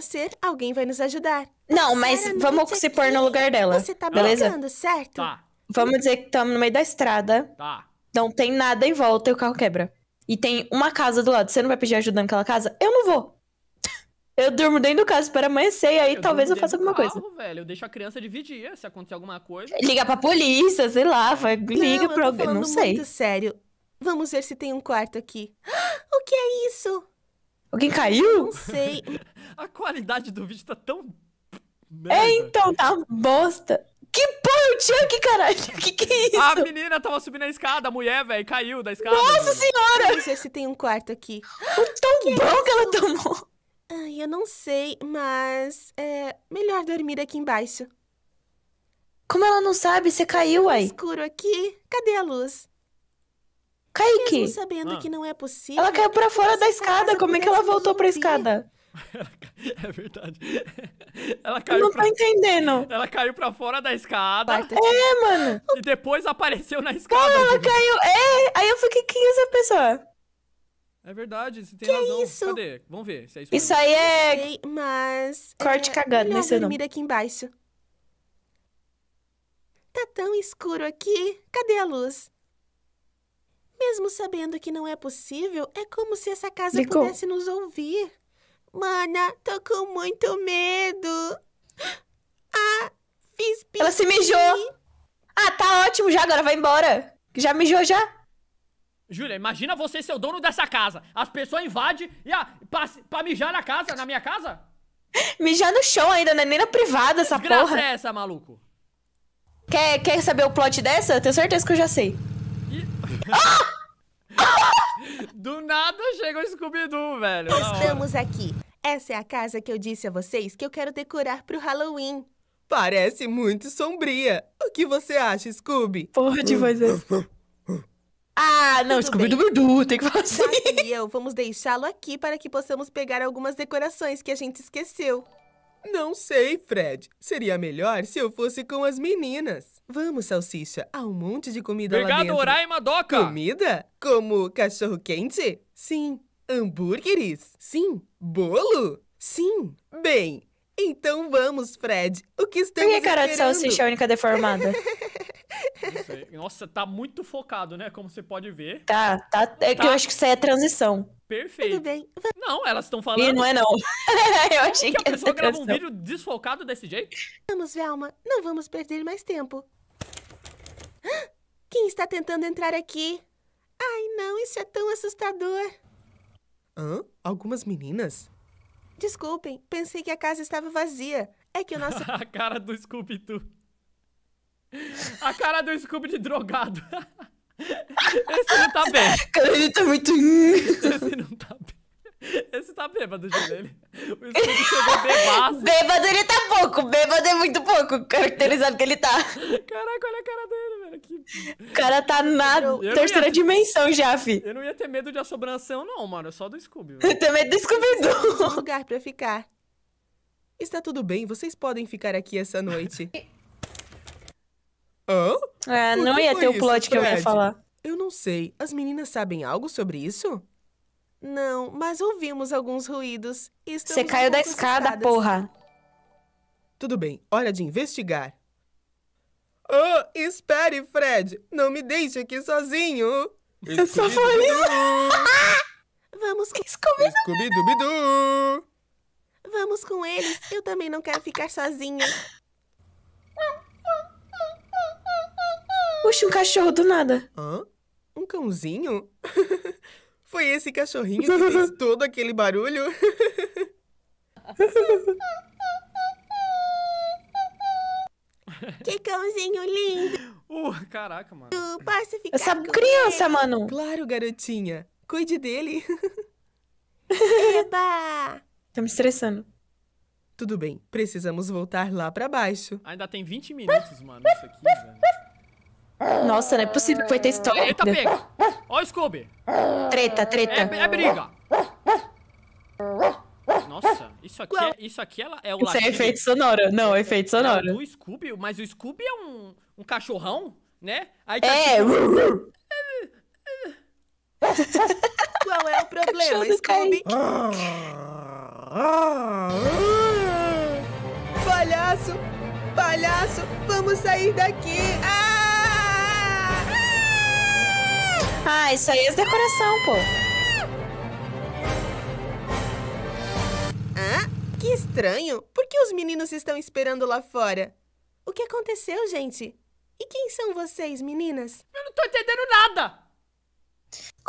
Ser, alguém vai nos ajudar.
Não, mas vamos se pôr no lugar dela. Você tá beleza? brincando,
certo? Tá.
Vamos dizer que estamos no meio da estrada. Tá. Não tem nada em volta e o carro quebra. E tem uma casa do lado. Você não vai pedir ajuda naquela casa? Eu não vou. Eu durmo dentro do caso para amanhecer e aí eu talvez eu faça alguma carro,
coisa. velho. Eu deixo a criança dividir se acontecer alguma coisa. Liga pra polícia, sei lá, vai, liga
pra alguém, não sei. Muito sério. Vamos ver se tem um quarto aqui. O que é isso?
Alguém caiu? Não
sei. a qualidade do vídeo tá tão.
Merda. É, então, tá bosta. Que porra, o Chuck, caralho? Que que é isso? A menina
tava subindo a escada, a mulher, velho, caiu da escada. Nossa senhora! Vamos
ver se tem um quarto aqui.
O tão que bom é que ela tomou.
Ai, eu não sei, mas é melhor dormir aqui embaixo. Como ela não sabe? Você caiu, tá uai. É escuro aqui. Cadê a luz? Kaique. Mesmo sabendo ah. que não é possível. Ela caiu para fora da escada. Como é que ela voltou para escada?
é verdade. Ela caiu. Eu
não tô pra... entendendo. Ela caiu pra fora da escada. É, mano. E depois apareceu na escada. Cara, ela caiu. É. Aí eu fiquei, quem é essa pessoa? É verdade, você tem que razão. Isso? Cadê? Vamos ver se é isso. Isso aí é. Sei,
mas. Corte é, cagando, né? Você dormir não. aqui embaixo. Tá tão escuro aqui. Cadê a luz? Mesmo sabendo que não é possível, é como se essa casa Nicole. pudesse nos ouvir. Mana, tô com muito medo.
Ah, fiz pipi. Ela se mijou. Ah, tá ótimo já, agora vai embora. Já mijou já?
Júlia, imagina você ser o dono dessa casa. As pessoas invadem e a, pra, pra mijar na casa, na minha casa?
mijar no chão ainda, né? Nem na privada essa Desgraça porra. é
essa, maluco?
Quer, quer saber o plot dessa? tenho certeza que eu já sei. E...
ah! Do nada chega o Scooby-Doo, velho. Estamos
aqui. Essa é a casa que eu disse a vocês que eu quero decorar pro Halloween. Parece muito sombria. O que você acha, Scooby? Porra de hum. voz essa. Ah, não, descobri do Birdu, tem que falar assim. e eu vamos deixá-lo aqui para que possamos pegar algumas decorações que a gente esqueceu. Não sei, Fred. Seria melhor se eu fosse com as meninas. Vamos, salsicha. Há um monte de comida Obrigado, lá dentro. Obrigado, Oraima Doca. Comida? Como cachorro-quente? Sim. Hambúrgueres? Sim. Bolo? Sim. Bem, então vamos,
Fred. O que estamos Por que a cara esperando? de salsicha é a única deformada?
Nossa, tá muito focado, né? Como você pode ver. Tá,
tá. É tá. que eu tá. acho que isso aí é transição.
Perfeito. Tudo bem. Não, elas estão falando. E não é não. eu achei que, que a pessoa grava um vídeo desfocado desse jeito?
Vamos, Velma. Não vamos perder mais tempo.
Quem
está tentando entrar aqui? Ai, não, isso é tão assustador. Hã? Algumas meninas? Desculpem, pensei que a casa estava vazia. É que o nosso...
a cara do Scooby-Doo. A cara do Scooby de drogado.
Esse não tá bem. Cara, ele tá muito.
Hum. Esse não
tá bem. Esse tá bêbado de dele. O Scooby chegou bebaço.
Bêbado ele tá pouco, bêbado é muito pouco, caracterizado que ele tá. Caraca, olha a cara
dele, velho. Que... O
cara tá na eu, terceira dimensão já, fi.
Eu não ia ter medo de assombração, não, mano. É só do Scooby. Velho. Eu tenho medo do
Scooby-Doo. lugar pra ficar. Está tudo bem, vocês podem ficar aqui essa noite.
Hã? Ah, não ia ter o plot
isso, que eu ia falar. Eu não sei. As meninas sabem algo sobre isso? Não, mas ouvimos alguns ruídos. Você caiu da escada, porra. Tudo bem, hora de investigar. Oh, espere, Fred! Não me deixe aqui sozinho! Eu só falei ah! Vamos com... scooby Vamos com eles, eu também não quero ficar sozinha.
Puxa, um cachorro do
nada.
Hã? Um cãozinho? Foi esse cachorrinho que fez
todo aquele barulho?
que cãozinho lindo!
Uh, caraca, mano.
Tu posso ficar Essa criança, ele? mano. Claro, garotinha. Cuide dele. Eba! Tá me estressando. Tudo bem, precisamos voltar lá pra baixo.
Ainda tem 20 minutos, mano, isso aqui, velho.
Nossa, não é possível,
vai ter história. Eita, pega. Ó, Scooby.
Treta, treta. É, é briga.
Nossa, isso aqui, é, isso aqui é, é o Isso é efeito sonoro. Não, é efeito sonoro. É o Scooby, mas o Scooby é um, um cachorrão, né? Aí tá é. Tipo- Qual é o problema, Scooby?
palhaço! Palhaço, vamos sair daqui! Ah! Ah, isso aí é decoração, pô. Ah, que estranho. Por que os meninos estão esperando lá fora? O que aconteceu, gente? E quem são vocês, meninas? Eu
não tô entendendo nada!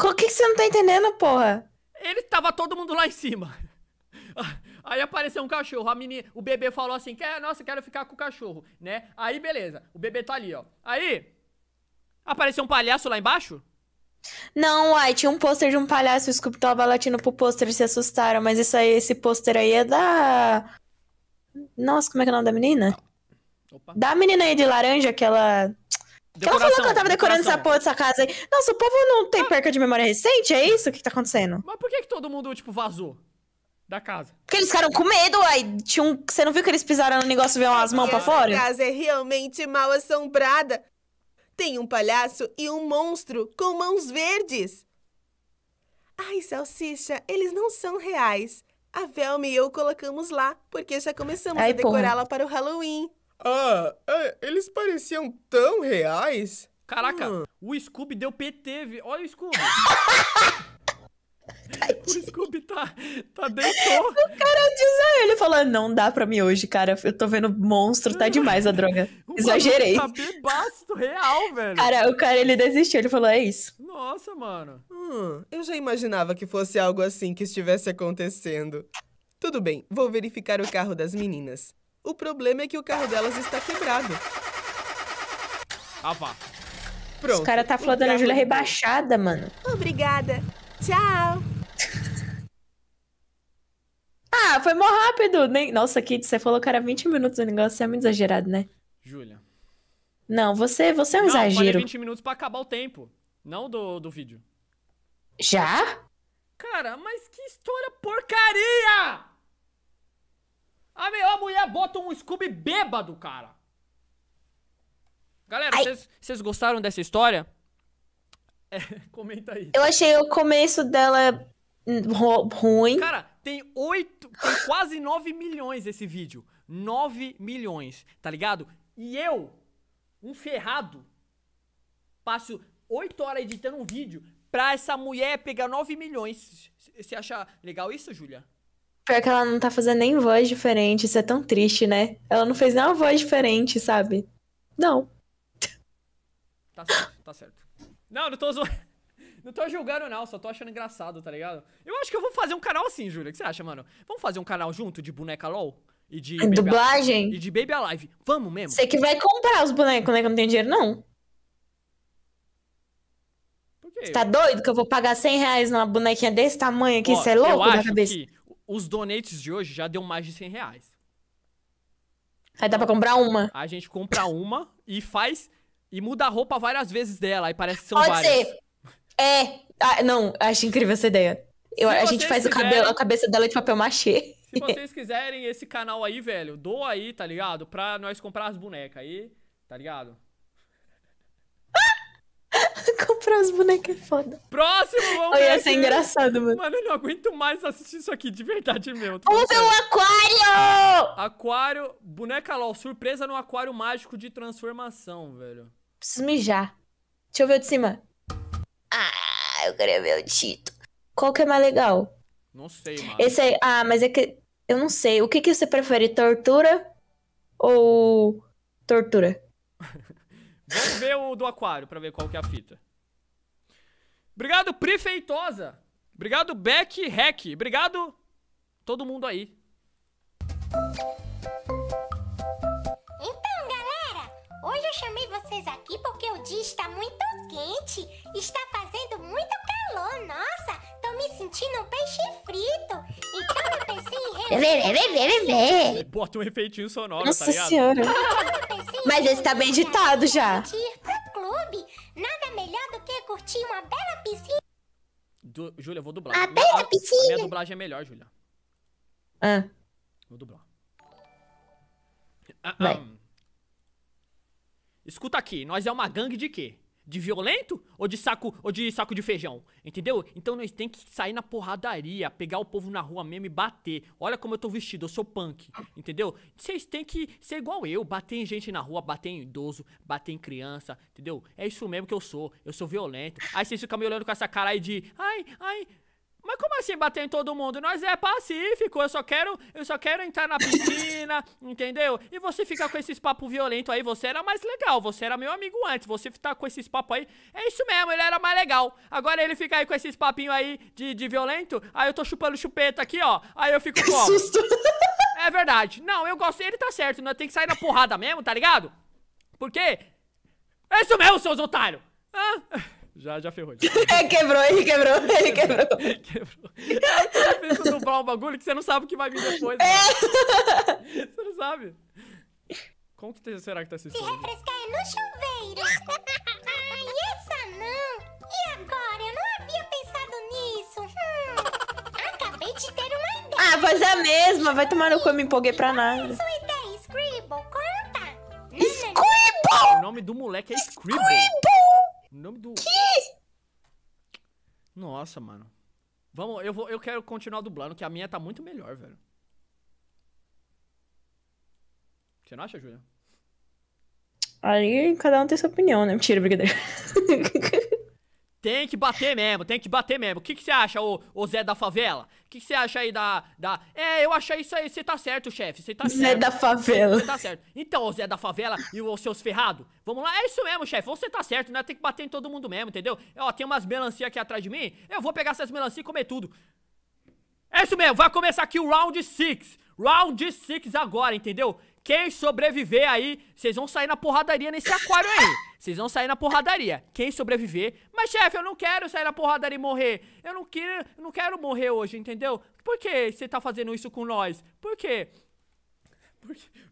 O que, você não tá entendendo, porra?
Ele tava todo mundo lá em cima. Aí apareceu um cachorro, a menina, o bebê falou assim: Quer, nossa, quero ficar com o cachorro, né? Aí beleza, o bebê tá ali, ó. Aí apareceu um palhaço lá embaixo
não, uai, tinha um pôster de um palhaço, o Scooby tava latindo pro pôster e se assustaram, mas isso aí, esse pôster aí é da. Nossa, como é que é o nome da menina? Opa. Da menina aí de laranja, aquela. Que ela falou que ela tava decorando decoração. essa porra dessa casa aí. Nossa, o povo não tem ah. perca de memória recente? É isso que tá acontecendo?
Mas por que, que todo mundo, tipo, vazou da casa? Porque eles ficaram com medo,
uai. tinha um... Você não viu que eles pisaram no negócio
e viram as mãos pra fora? A casa é realmente mal assombrada. Tem um palhaço e um monstro com mãos verdes. Ai, Salsicha, eles não são reais. A Velma e eu colocamos lá, porque já começamos Ai, a decorá-la para o
Halloween. Ah, é, eles pareciam tão reais. Caraca, hum. o Scooby deu PT, viu? Olha o Scooby. Tadinho. O Scooby tá, tá
deitou. O cara diz ele falou, não dá pra mim hoje, cara. Eu tô vendo monstro, tá demais a droga. Exagerei. Tá
basto, real, velho. Cara, o cara, ele
desistiu, ele falou, é isso.
Nossa, mano. Hum, eu já imaginava que fosse algo assim que estivesse acontecendo. Tudo bem, vou verificar o carro das meninas. O problema é que o carro delas está quebrado.
Ah, vá.
Pronto. Os caras
tá falando a Júlia rebaixada, mano. Obrigada. Tchau.
ah, foi mó rápido. Nem... Nossa, Kit, você falou que era 20 minutos o negócio, você é muito exagerado, né? Júlia. Não, você, você é um não, exagero. Não,
20 minutos pra acabar o tempo, não do, do vídeo.
Já?
Cara, mas que história porcaria! A melhor mulher bota um Scooby bêbado, cara. Galera, vocês gostaram dessa história? É, comenta
aí. Eu achei o começo dela ruim. Cara,
tem oito, tem quase 9 milhões esse vídeo. 9 milhões, tá ligado? E eu, um ferrado, passo 8 horas editando um vídeo pra essa mulher pegar 9 milhões. Você acha legal isso, Júlia?
Pior que ela não tá fazendo nem voz diferente, isso é tão triste, né? Ela não fez uma voz diferente, sabe? Não.
Tá certo, tá certo. Não, não tô zoando. Não tô julgando, não, só tô achando engraçado, tá ligado? Eu acho que eu vou fazer um canal assim, Júlia. O que você acha, mano? Vamos fazer um canal junto de boneca LOL? E de. Dublagem? e de Baby Alive. Vamos mesmo? Você que vai
comprar os bonecos, né? Que eu não tenho dinheiro, não. Por quê? Você tá doido que eu vou pagar 100 reais numa bonequinha desse tamanho aqui? você é louco na cabeça?
Que os donates de hoje já deu mais de 100 reais.
Aí dá pra comprar uma?
A gente compra uma e faz e muda a roupa várias vezes dela, e parece
que são Pode várias. Pode ser. É. Ah, não, acho incrível essa ideia. Eu, a gente faz quiserem...
o cabelo, a cabeça dela é de papel machê. Se vocês quiserem esse canal aí, velho, doa aí, tá ligado? Pra nós comprar as bonecas aí, tá ligado?
Comprar as bonecas é foda.
Próximo, vamos Oi, ver. Ia ser é engraçado, mano. Mano, eu não aguento mais assistir isso aqui, de verdade mesmo. Vamos ver o aquário! Aquário, boneca LOL, surpresa no aquário mágico de transformação, velho.
Preciso mijar. Deixa eu ver o de cima. Ah, eu queria ver o Tito. Qual que é mais legal?
Não sei, mano. Esse
aí, ah, mas é que eu não sei. O que, que você prefere, tortura ou tortura?
Vamos ver o do aquário pra ver qual que é a fita. Obrigado, Prefeitosa. Obrigado, Beck Hack. Obrigado, todo mundo aí.
Então, galera, hoje eu chamei vocês aqui porque o dia está muito quente. Está fazendo muito calor, nossa me sentindo um peixe frito. Então eu pensei em... Vê, vê, vê,
vê, Bota um efeitinho sonoro, Nossa tá ligado? senhora. Então, Mas esse tá bem ditado já.
Clube, nada melhor do que curtir uma bela piscina.
Du... Júlia, eu vou dublar. A bela piscina. minha dublagem é melhor, Júlia.
Ah. Vou dublar.
Ah, Escuta aqui, nós é uma gangue de quê? de violento ou de saco ou de saco de feijão, entendeu? Então nós tem que sair na porradaria, pegar o povo na rua mesmo e bater. Olha como eu tô vestido, eu sou punk, entendeu? Vocês tem que ser igual eu, bater em gente na rua, bater em idoso, bater em criança, entendeu? É isso mesmo que eu sou. Eu sou violento. Aí vocês ficam me olhando com essa cara aí de, ai, ai, mas como assim bater em todo mundo? Nós é pacífico, eu só quero, eu só quero entrar na piscina, entendeu? E você fica com esses papos violentos aí, você era mais legal, você era meu amigo antes, você tá com esses papos aí. É isso mesmo, ele era mais legal. Agora ele fica aí com esses papinhos aí de, de violento, aí eu tô chupando chupeta aqui, ó. Aí eu fico como? Susto. É verdade. Não, eu gosto, ele tá certo, né? Tem que sair na porrada mesmo, tá ligado? Porque é isso mesmo, seus otários. Ah. Já, já ferrou. Já. É, quebrou, ele quebrou, ele quebrou. quebrou. Aí tu pensa dublar um bagulho que você não sabe o que vai vir depois. Né? É.
Você não sabe.
Como que será que tá assistindo? Se refrescar
é no chuveiro. Ai, essa não. E agora? Eu não havia pensado nisso. Hum, acabei de ter uma ideia. Ah, faz a mesma.
Vai tomar no cu, eu me empolguei pra nada.
Sua ideia, Scribble, conta. Scribble! O
nome do moleque é Scribble.
Scribble!
O nome
do. Que? Nossa, mano. Vamos, eu, vou, eu quero continuar dublando, que a minha tá muito melhor, velho. Você não acha, Júlia?
Aí cada um tem sua opinião, né? Mentira, brincadeira.
Tem que bater mesmo, tem que bater mesmo. O que, que você acha, ô, ô Zé da Favela? O que, que você acha aí da, da. É, eu acho isso aí, você tá certo, chefe. Você tá Zé certo. Zé da Favela. Você tá certo. Então, ô Zé da Favela e os seus ferrados, vamos lá. É isso mesmo, chefe. Você tá certo, né? Tem que bater em todo mundo mesmo, entendeu? Ó, tem umas melancias aqui atrás de mim. Eu vou pegar essas melancias e comer tudo. É isso mesmo, vai começar aqui o round 6. Round 6 agora, entendeu? Quem sobreviver aí, vocês vão sair na porradaria nesse aquário aí. Vocês vão sair na porradaria. Quem sobreviver. Mas, chefe, eu não quero sair na porradaria e morrer. Eu não quero, eu não quero morrer hoje, entendeu? Por que você tá fazendo isso com nós? Por quê?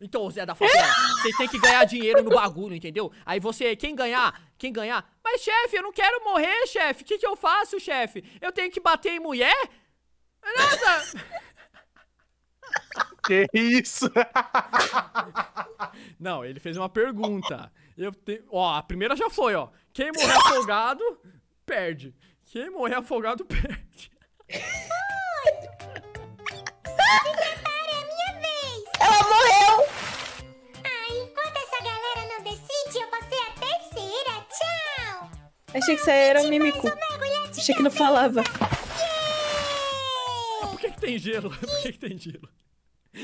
Então, Zé da Favela, vocês têm que ganhar dinheiro no bagulho, entendeu? Aí você, quem ganhar, quem ganhar. Mas, chefe, eu não quero morrer, chefe. O que, que eu faço, chefe? Eu tenho que bater em mulher? nada
que isso?
não, ele fez uma pergunta. Eu tenho. Ó, a primeira já foi, ó. Quem morrer afogado, perde. Quem morrer afogado, perde. É
Ela morreu! Ai, enquanto essa galera não decide, eu vou ser a terceira. Tchau!
Achei que você era um mímico. Achei que não falava.
Ah, por que, que tem gelo? Por que, que tem gelo?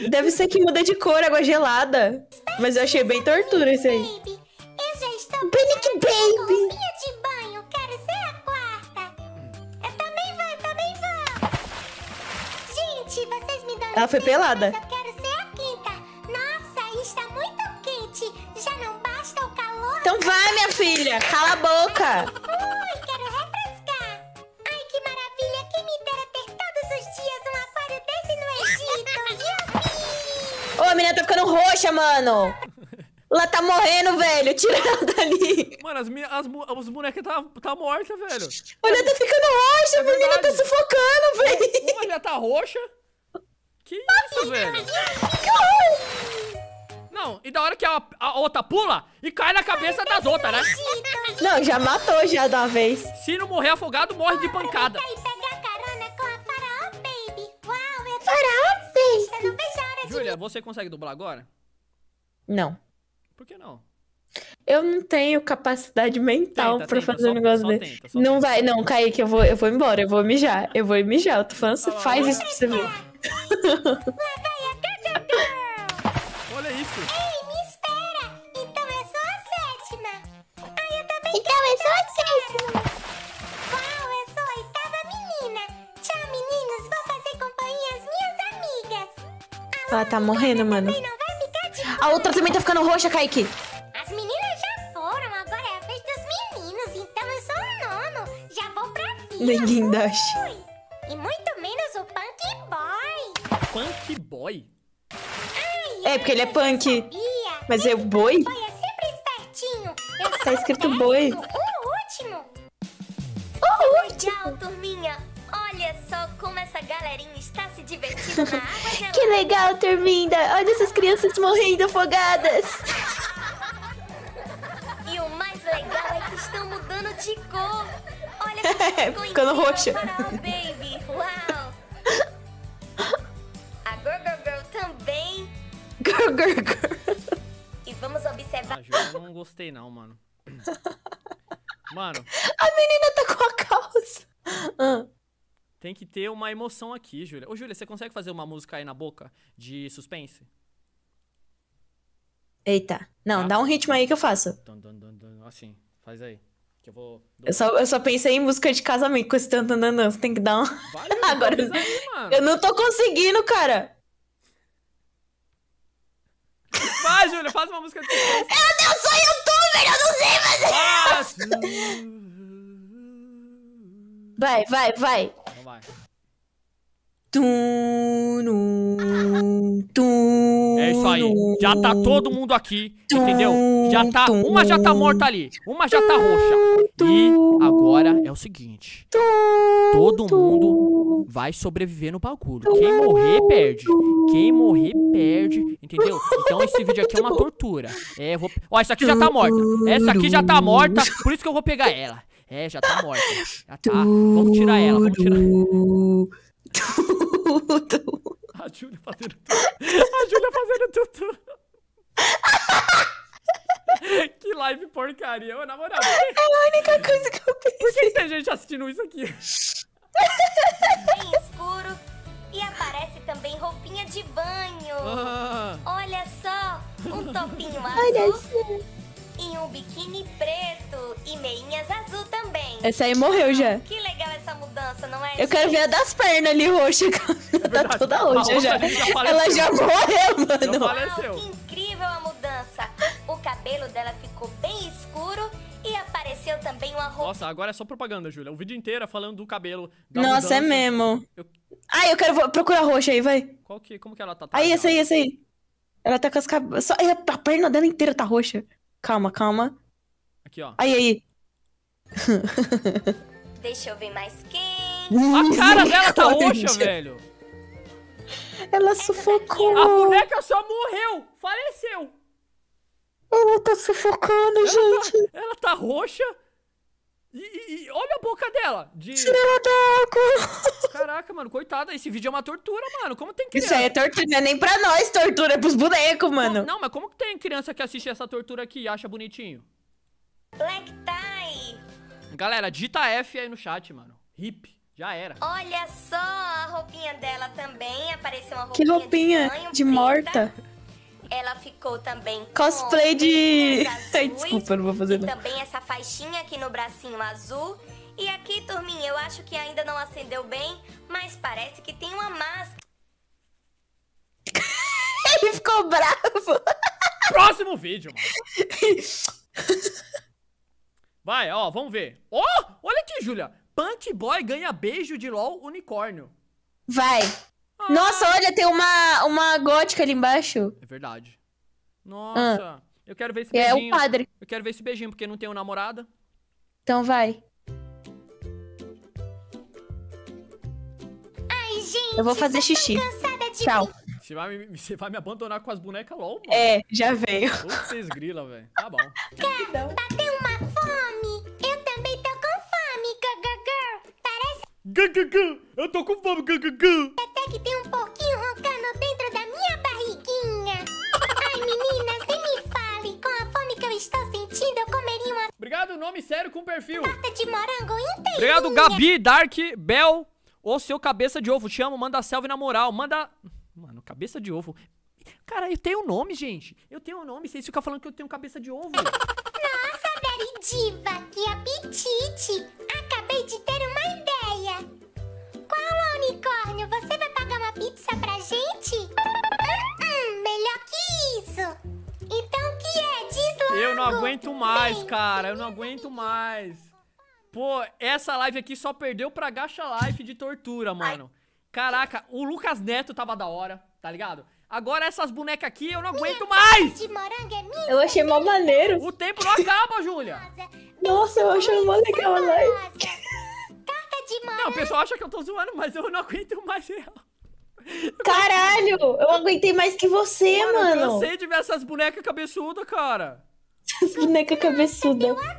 Deve ser que muda de cor, água gelada. Mas eu achei bem tortura isso aí o Panic Baby.
Cozinha de banho, quero ser é a quarta. Eu também vou, eu também vou. Gente, vocês me dão Ela foi tempo, pelada. eu quero ser a quinta. Nossa, está muito quente. Já não basta o calor. Então vai, minha filha. Cala a boca. Ui, quero refrescar. Ai, que maravilha. Quem me dera ter todos os dias um aquário desse no Egito. Ô, a menina tá ficando roxa,
mano. Ela tá morrendo, velho. Tira ela dali. Mano, as, as,
as bonecas tá, tá morta, velho.
Olha, tá ficando roxa. É a menina tá sufocando, velho. Uma já tá
roxa. Que isso, velho? Não, e da hora que a, a, outra pula e cai na cabeça das outras, né?
Não, já matou já da vez.
Se não morrer afogado, morre de pancada. Júlia, você consegue dublar agora?
Não. Por que não? Eu não tenho capacidade mental tenta, pra tenta, fazer um negócio desse. não tenta. vai, não, Kaique, eu vou, eu vou embora, eu vou mijar. Eu vou mijar, eu tô falando, você faz isso
pra você ver. Olha isso. Então é só a Então é só
a Ela tá morrendo, mano.
A outra também tá ficando roxa, Kaique. As meninas já foram, agora é a vez dos meninos. Então eu sou o nono. Já vou pra fila. Ninguém dash. E muito menos o Punk Boy.
Punk Boy?
Ai, é, porque ele é punk. Sabia. Mas é Esse é o boi? Boy
é sempre espertinho. Eu tá escrito boi.
que legal, Terminda! Olha essas crianças morrendo afogadas!
E o mais legal é que estão mudando de cor! Olha que é, Ficando roxa! baby. Uau! A Gorgor Girl também! Gorgor Girl! E vamos observar... Ah,
eu não gostei não, mano. Mano... A menina tá com a calça! Ah. Tem que ter uma emoção aqui, Júlia. Ô, Júlia, você consegue fazer uma música aí na boca de suspense?
Eita. Não, ah. dá um ritmo aí que eu faço.
Assim, faz aí. Que eu,
vou... eu, só, eu só pensei em música de casamento com esse tantananã. Você tem que dar um. Valeu, Agora, aí, eu não tô conseguindo, cara. Vai,
Júlia, faz uma música de suspense. Eu não sou youtuber, eu não
sei fazer! Faz! Vai, vai, vai. Então vai. é isso aí. Já tá todo
mundo aqui, entendeu? Já tá, uma já tá morta ali, uma já tá roxa. E agora é o seguinte. Todo mundo vai sobreviver no bagulho. Quem morrer perde. Quem morrer perde, entendeu? Então esse vídeo aqui é uma tortura. É, vou, ó, essa aqui já tá morta. Essa aqui já tá morta, por isso que eu vou pegar ela. É, já tá morta.
Já tá. Vamos tirar ela, vamos tirar. Tudo.
A Júlia fazendo tudo. A Júlia fazendo tudo. que live porcaria, na
moral. É a única coisa
que eu pensei. Por que, que tem gente assistindo isso aqui?
Bem escuro e aparece também roupinha de banho. Ah. Olha só, um topinho azul. Olha só em um biquíni preto e meinhas azul também.
Essa aí morreu já. Ah, que
legal essa mudança, não é? Eu gente? quero ver a das
pernas ali roxa.
É tá toda roxa já. já Ela já morreu, mano. Já Uau, que
incrível a mudança. O cabelo dela ficou bem escuro e apareceu também uma roupa.
Nossa, agora é só propaganda, Júlia. O vídeo inteiro é falando do cabelo. Nossa, é mudança. é
mesmo. Eu... eu quero procurar roxa aí, vai. Qual que, como que ela tá? Aí, essa aí, essa aí. Ela tá com as cabeças. A perna dela inteira tá roxa. Calma, calma. Aqui, ó. Aí, aí.
Deixa eu ver mais quem. A
cara dela tá roxa, velho. Ela Essa é sufocou.
Daqui, a boneca
só morreu. Faleceu.
Ela tá sufocando, ela tá- gente. Tá, ela tá roxa. E, e, olha a boca dela. De... Caraca, mano, coitada. Esse vídeo é uma tortura, mano. Como tem criança? Isso aí é tortura, não é nem pra nós tortura,
é pros bonecos, mano. Não,
não, mas como que tem criança que assiste essa tortura aqui e acha bonitinho? Black é tie. Tá Galera, digita F aí no chat, mano. Hip. Já era.
Olha só a roupinha dela também. Apareceu uma roupinha. Que roupinha? De, banho, de morta. Ela ficou também cosplay de. Azuis, Ai, desculpa, não vou fazer não. Também essa faixinha aqui no bracinho azul. E aqui, turminha, eu acho que ainda não acendeu bem, mas parece que tem uma máscara.
Ele ficou bravo.
Próximo vídeo, mano. Vai, ó, vamos ver. Ó, oh, olha aqui, Júlia. punk Boy ganha beijo de LOL unicórnio.
Vai. Nossa, olha, tem uma, uma gótica ali embaixo. É verdade. Nossa, ah. eu quero ver esse beijinho. É, é o padre.
Eu quero ver esse beijinho, porque não tenho namorada.
Então vai. Ai, gente, eu vou fazer xixi. Tchau.
Você vai, me, você vai me abandonar com as bonecas logo, mano? É, já veio. Vocês grila, velho.
Tá bom. Gugugu, eu tô com fome, gugugu. Até que tem um pouquinho roncando dentro da minha barriguinha. Ai, meninas, nem me fale. Com a fome que eu estou sentindo, eu comeria uma... Obrigado, nome sério com perfil. Torta de morango inteirinha.
Obrigado, Gabi, Dark, Bel. ou seu cabeça de ovo, te amo. Manda selfie na moral. Manda... Mano, cabeça de ovo. Cara, eu tenho nome, gente. Eu tenho nome. Vocês ficam falando que eu tenho cabeça de ovo. Nossa,
Dari Diva, que apetite. Acabei de ter uma ideia. isso? Então o que é? Diz logo. Eu não aguento mais, Bem,
cara. Eu não aguento mais. Pô, essa live aqui só perdeu pra Gacha Life de tortura, mano. Caraca, o Lucas Neto tava da hora, tá ligado? Agora essas bonecas aqui eu não minha aguento mais! É
eu achei mó maneiro. O
tempo não acaba, Júlia.
Nossa, eu achei mó legal
a live. Não, o pessoal acha que eu tô zoando, mas eu não aguento mais real.
Caralho, eu aguentei mais que você, mano. mano. Eu cansei
de ver essas bonecas cabeçudas, cara.
Essas bonecas cabeçudas. Então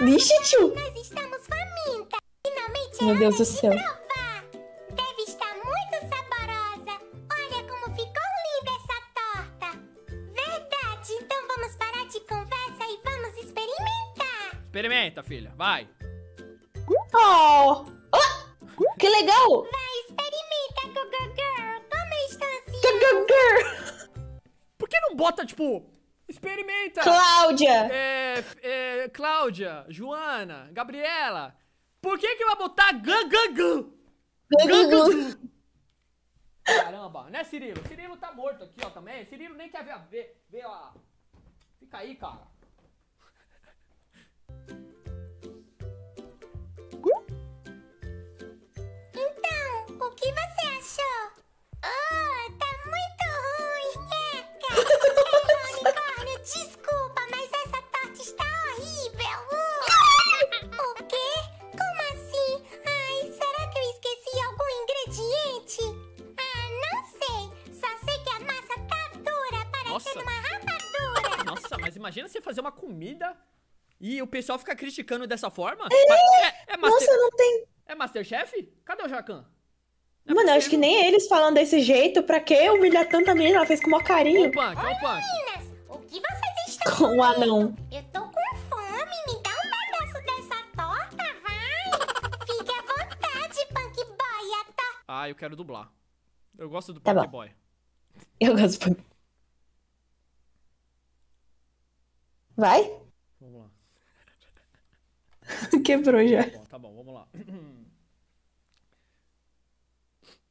Vixe,
tio.
Nós estamos
Finalmente é Meu Deus do céu.
Deve estar muito saborosa. Olha como ficou linda essa torta. Verdade. Então vamos parar de conversa e vamos experimentar.
Experimenta, filha. Vai.
Oh! oh que legal! Vai.
bota, tipo,
experimenta. Cláudia.
É, é, Cláudia, Joana, Gabriela. Por que que vai botar gangangan? Gangangan. Caramba, né, Cirilo? Cirilo tá morto aqui, ó, também. Cirilo nem quer ver, ver, ver ó. Fica aí, cara.
Então, o que você achou? Ah, oh, tá
imagina você fazer uma comida e o pessoal fica criticando dessa forma. É, é, é master... Nossa, não tem. É Masterchef? Cadê o Jacan?
É Mano, acho que nem eles falam desse jeito. Pra que humilhar tanta menina? Ela fez com o maior carinho.
Opa, opa. Oi, meninas, o que vocês estão Com o anão. Eu tô com fome, me dá um pedaço dessa torta, vai. Fique à vontade, Punk Boy. Tá...
Ah, eu quero dublar. Eu gosto do tá Punk bom. Boy.
Eu gosto do Punk boy. Vai? Vamos lá. Quebrou já. Tá bom,
tá bom, vamos lá.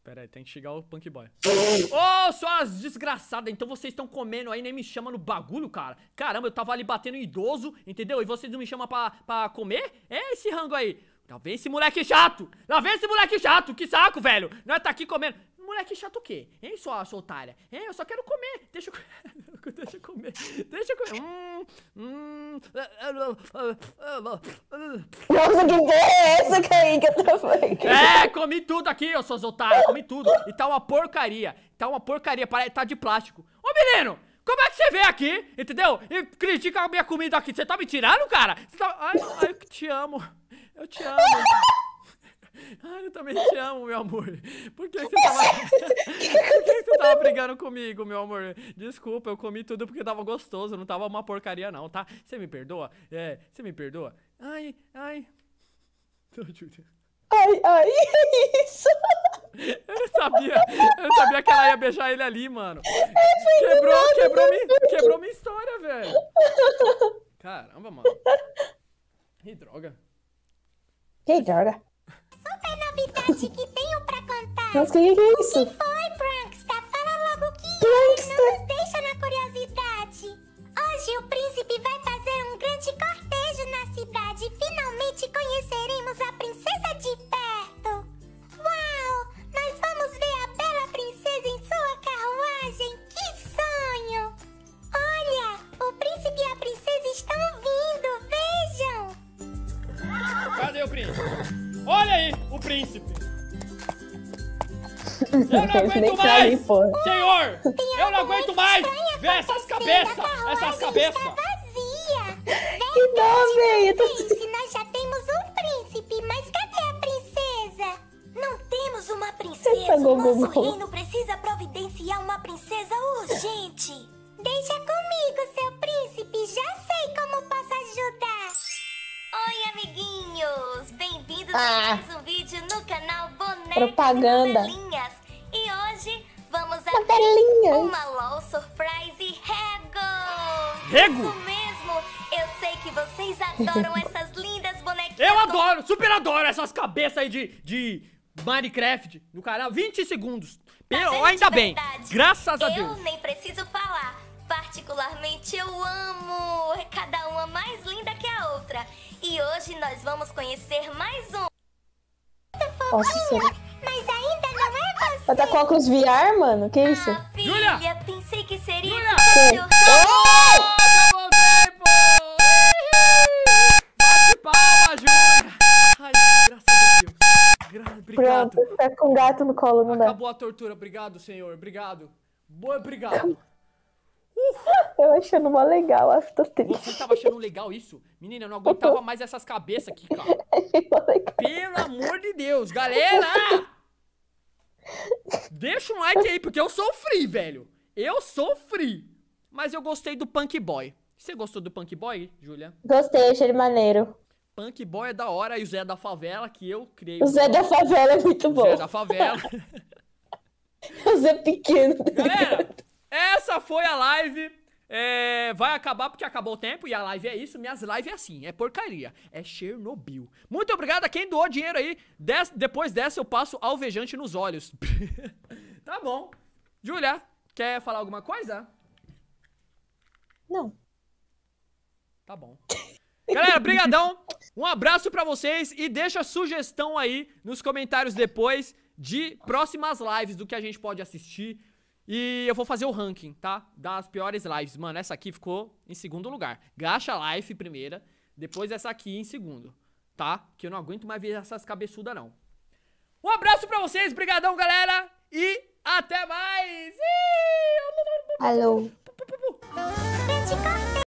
Pera aí, tem que chegar o Punk Boy. Ô, oh, suas desgraçadas, então vocês estão comendo aí, nem me chamam no bagulho, cara. Caramba, eu tava ali batendo idoso, entendeu? E vocês não me chamam pra, pra comer? É esse rango aí. Lá vem esse moleque chato! Lá vem esse moleque chato! Que saco, velho! Não é tá aqui comendo. Moleque chato o quê? Hein, sua, sua otária? Hein, eu só quero comer. Deixa eu... deixa eu comer. Deixa eu comer. Hum, hum. É, é, é,
Nossa, que ideia é essa, Kaique?
é, comi tudo aqui, ô seus otários, comi tudo. E tá uma porcaria. Tá uma porcaria, tá de plástico. Ô, menino! Como é que você vem aqui, entendeu? E critica a minha comida aqui. Você tá me tirando, cara? tá... Ai, ai, eu te amo. Eu te amo. Ai, eu também te amo, meu amor.
Por que, você tava. Por que, você
tava brigando comigo, meu amor? Desculpa, eu comi tudo porque tava gostoso, não tava uma porcaria, não, tá? Você me perdoa? É, você me perdoa? Ai, ai. Ai, ai, é isso! Eu sabia, eu sabia que ela ia beijar ele ali, mano. É, quebrou, nada, quebrou, minha, quebrou minha história, velho. Caramba, mano.
Que droga.
Que droga. Qual é a novidade
que tenho pra contar? Mas é que é isso? O que foi, Prankster? Fala logo o que Prankster. É, não nos deixa na curiosidade. Hoje o príncipe vai fazer um grande cortejo na cidade e finalmente conheceremos a princesa de perto. Uau! Nós vamos ver a bela princesa em sua carruagem. Que sonho! Olha, o príncipe e a princesa estão vindo.
Vejam! Cadê o príncipe? Olha aí o príncipe.
Eu não aguento mais! Senhor!
Eu não aguento mais! Vê
essas cabeças! Tá essas tá cabeças! Que nome! Príncipe, é nós já temos um príncipe, mas cadê a princesa? Não temos uma princesa! O nosso reino precisa providenciar uma princesa urgente!
Deixa comigo, seu príncipe! Já sei como posso ajudar! Oi, amiguinhos! Bem-vindos ah. a mais um vídeo no canal Bonecas Propaganda. e E hoje vamos abrir uma LOL Surprise Rego! Rego? Isso mesmo! Eu sei que vocês adoram essas lindas bonequinhas. Eu adoro!
Super adoro essas cabeças aí de, de Minecraft no canal. 20 segundos. Tá ainda bem. Graças Eu a Deus. Eu
nem preciso falar particularmente eu amo! É cada uma mais linda que a outra. E hoje nós vamos conhecer mais um.
Nossa, Olha,
mas ainda não é você. Ela tá com óculos
VR, mano? Que ah, isso? Ah,
filha, Julia! pensei que seria Julia! esse oh! Acabou o tempo! Bate palma, Júlia! Ai, graças a Deus. Obrigado. Pronto, tá com um
gato no colo, não Acabou dá. Acabou a tortura. Obrigado, senhor. Obrigado. Boa, obrigado.
Eu achando mó legal tô triste.
Você tava achando legal isso? Menina, eu não aguentava mais essas cabeças aqui, cara. Pelo amor de Deus, galera! Deixa um like aí, porque eu sofri, velho. Eu sofri. Mas eu gostei do Punk Boy. Você gostou do Punk Boy, Julia?
Gostei, achei ele maneiro.
Punk Boy é da hora e o Zé da Favela, que eu criei. O Zé da Favela
é muito bom. O Zé da Favela. o Zé pequeno. Tá galera,
essa foi a live. É, vai acabar porque acabou o tempo e a live é isso. Minhas lives é assim, é porcaria, é Chernobyl. Muito obrigado a quem doou dinheiro aí. Des, depois dessa eu passo alvejante nos olhos. tá bom. Julia, quer falar alguma coisa? Não. Tá bom. Galera, brigadão. Um abraço para vocês e deixa sugestão aí nos comentários depois de próximas lives do que a gente pode assistir. E eu vou fazer o ranking, tá? Das piores lives. Mano, essa aqui ficou em segundo lugar. Gacha Life, primeira. Depois essa aqui em segundo, tá? Que eu não aguento mais ver essas cabeçudas, não. Um abraço pra vocês, brigadão, galera. E até mais! Alô.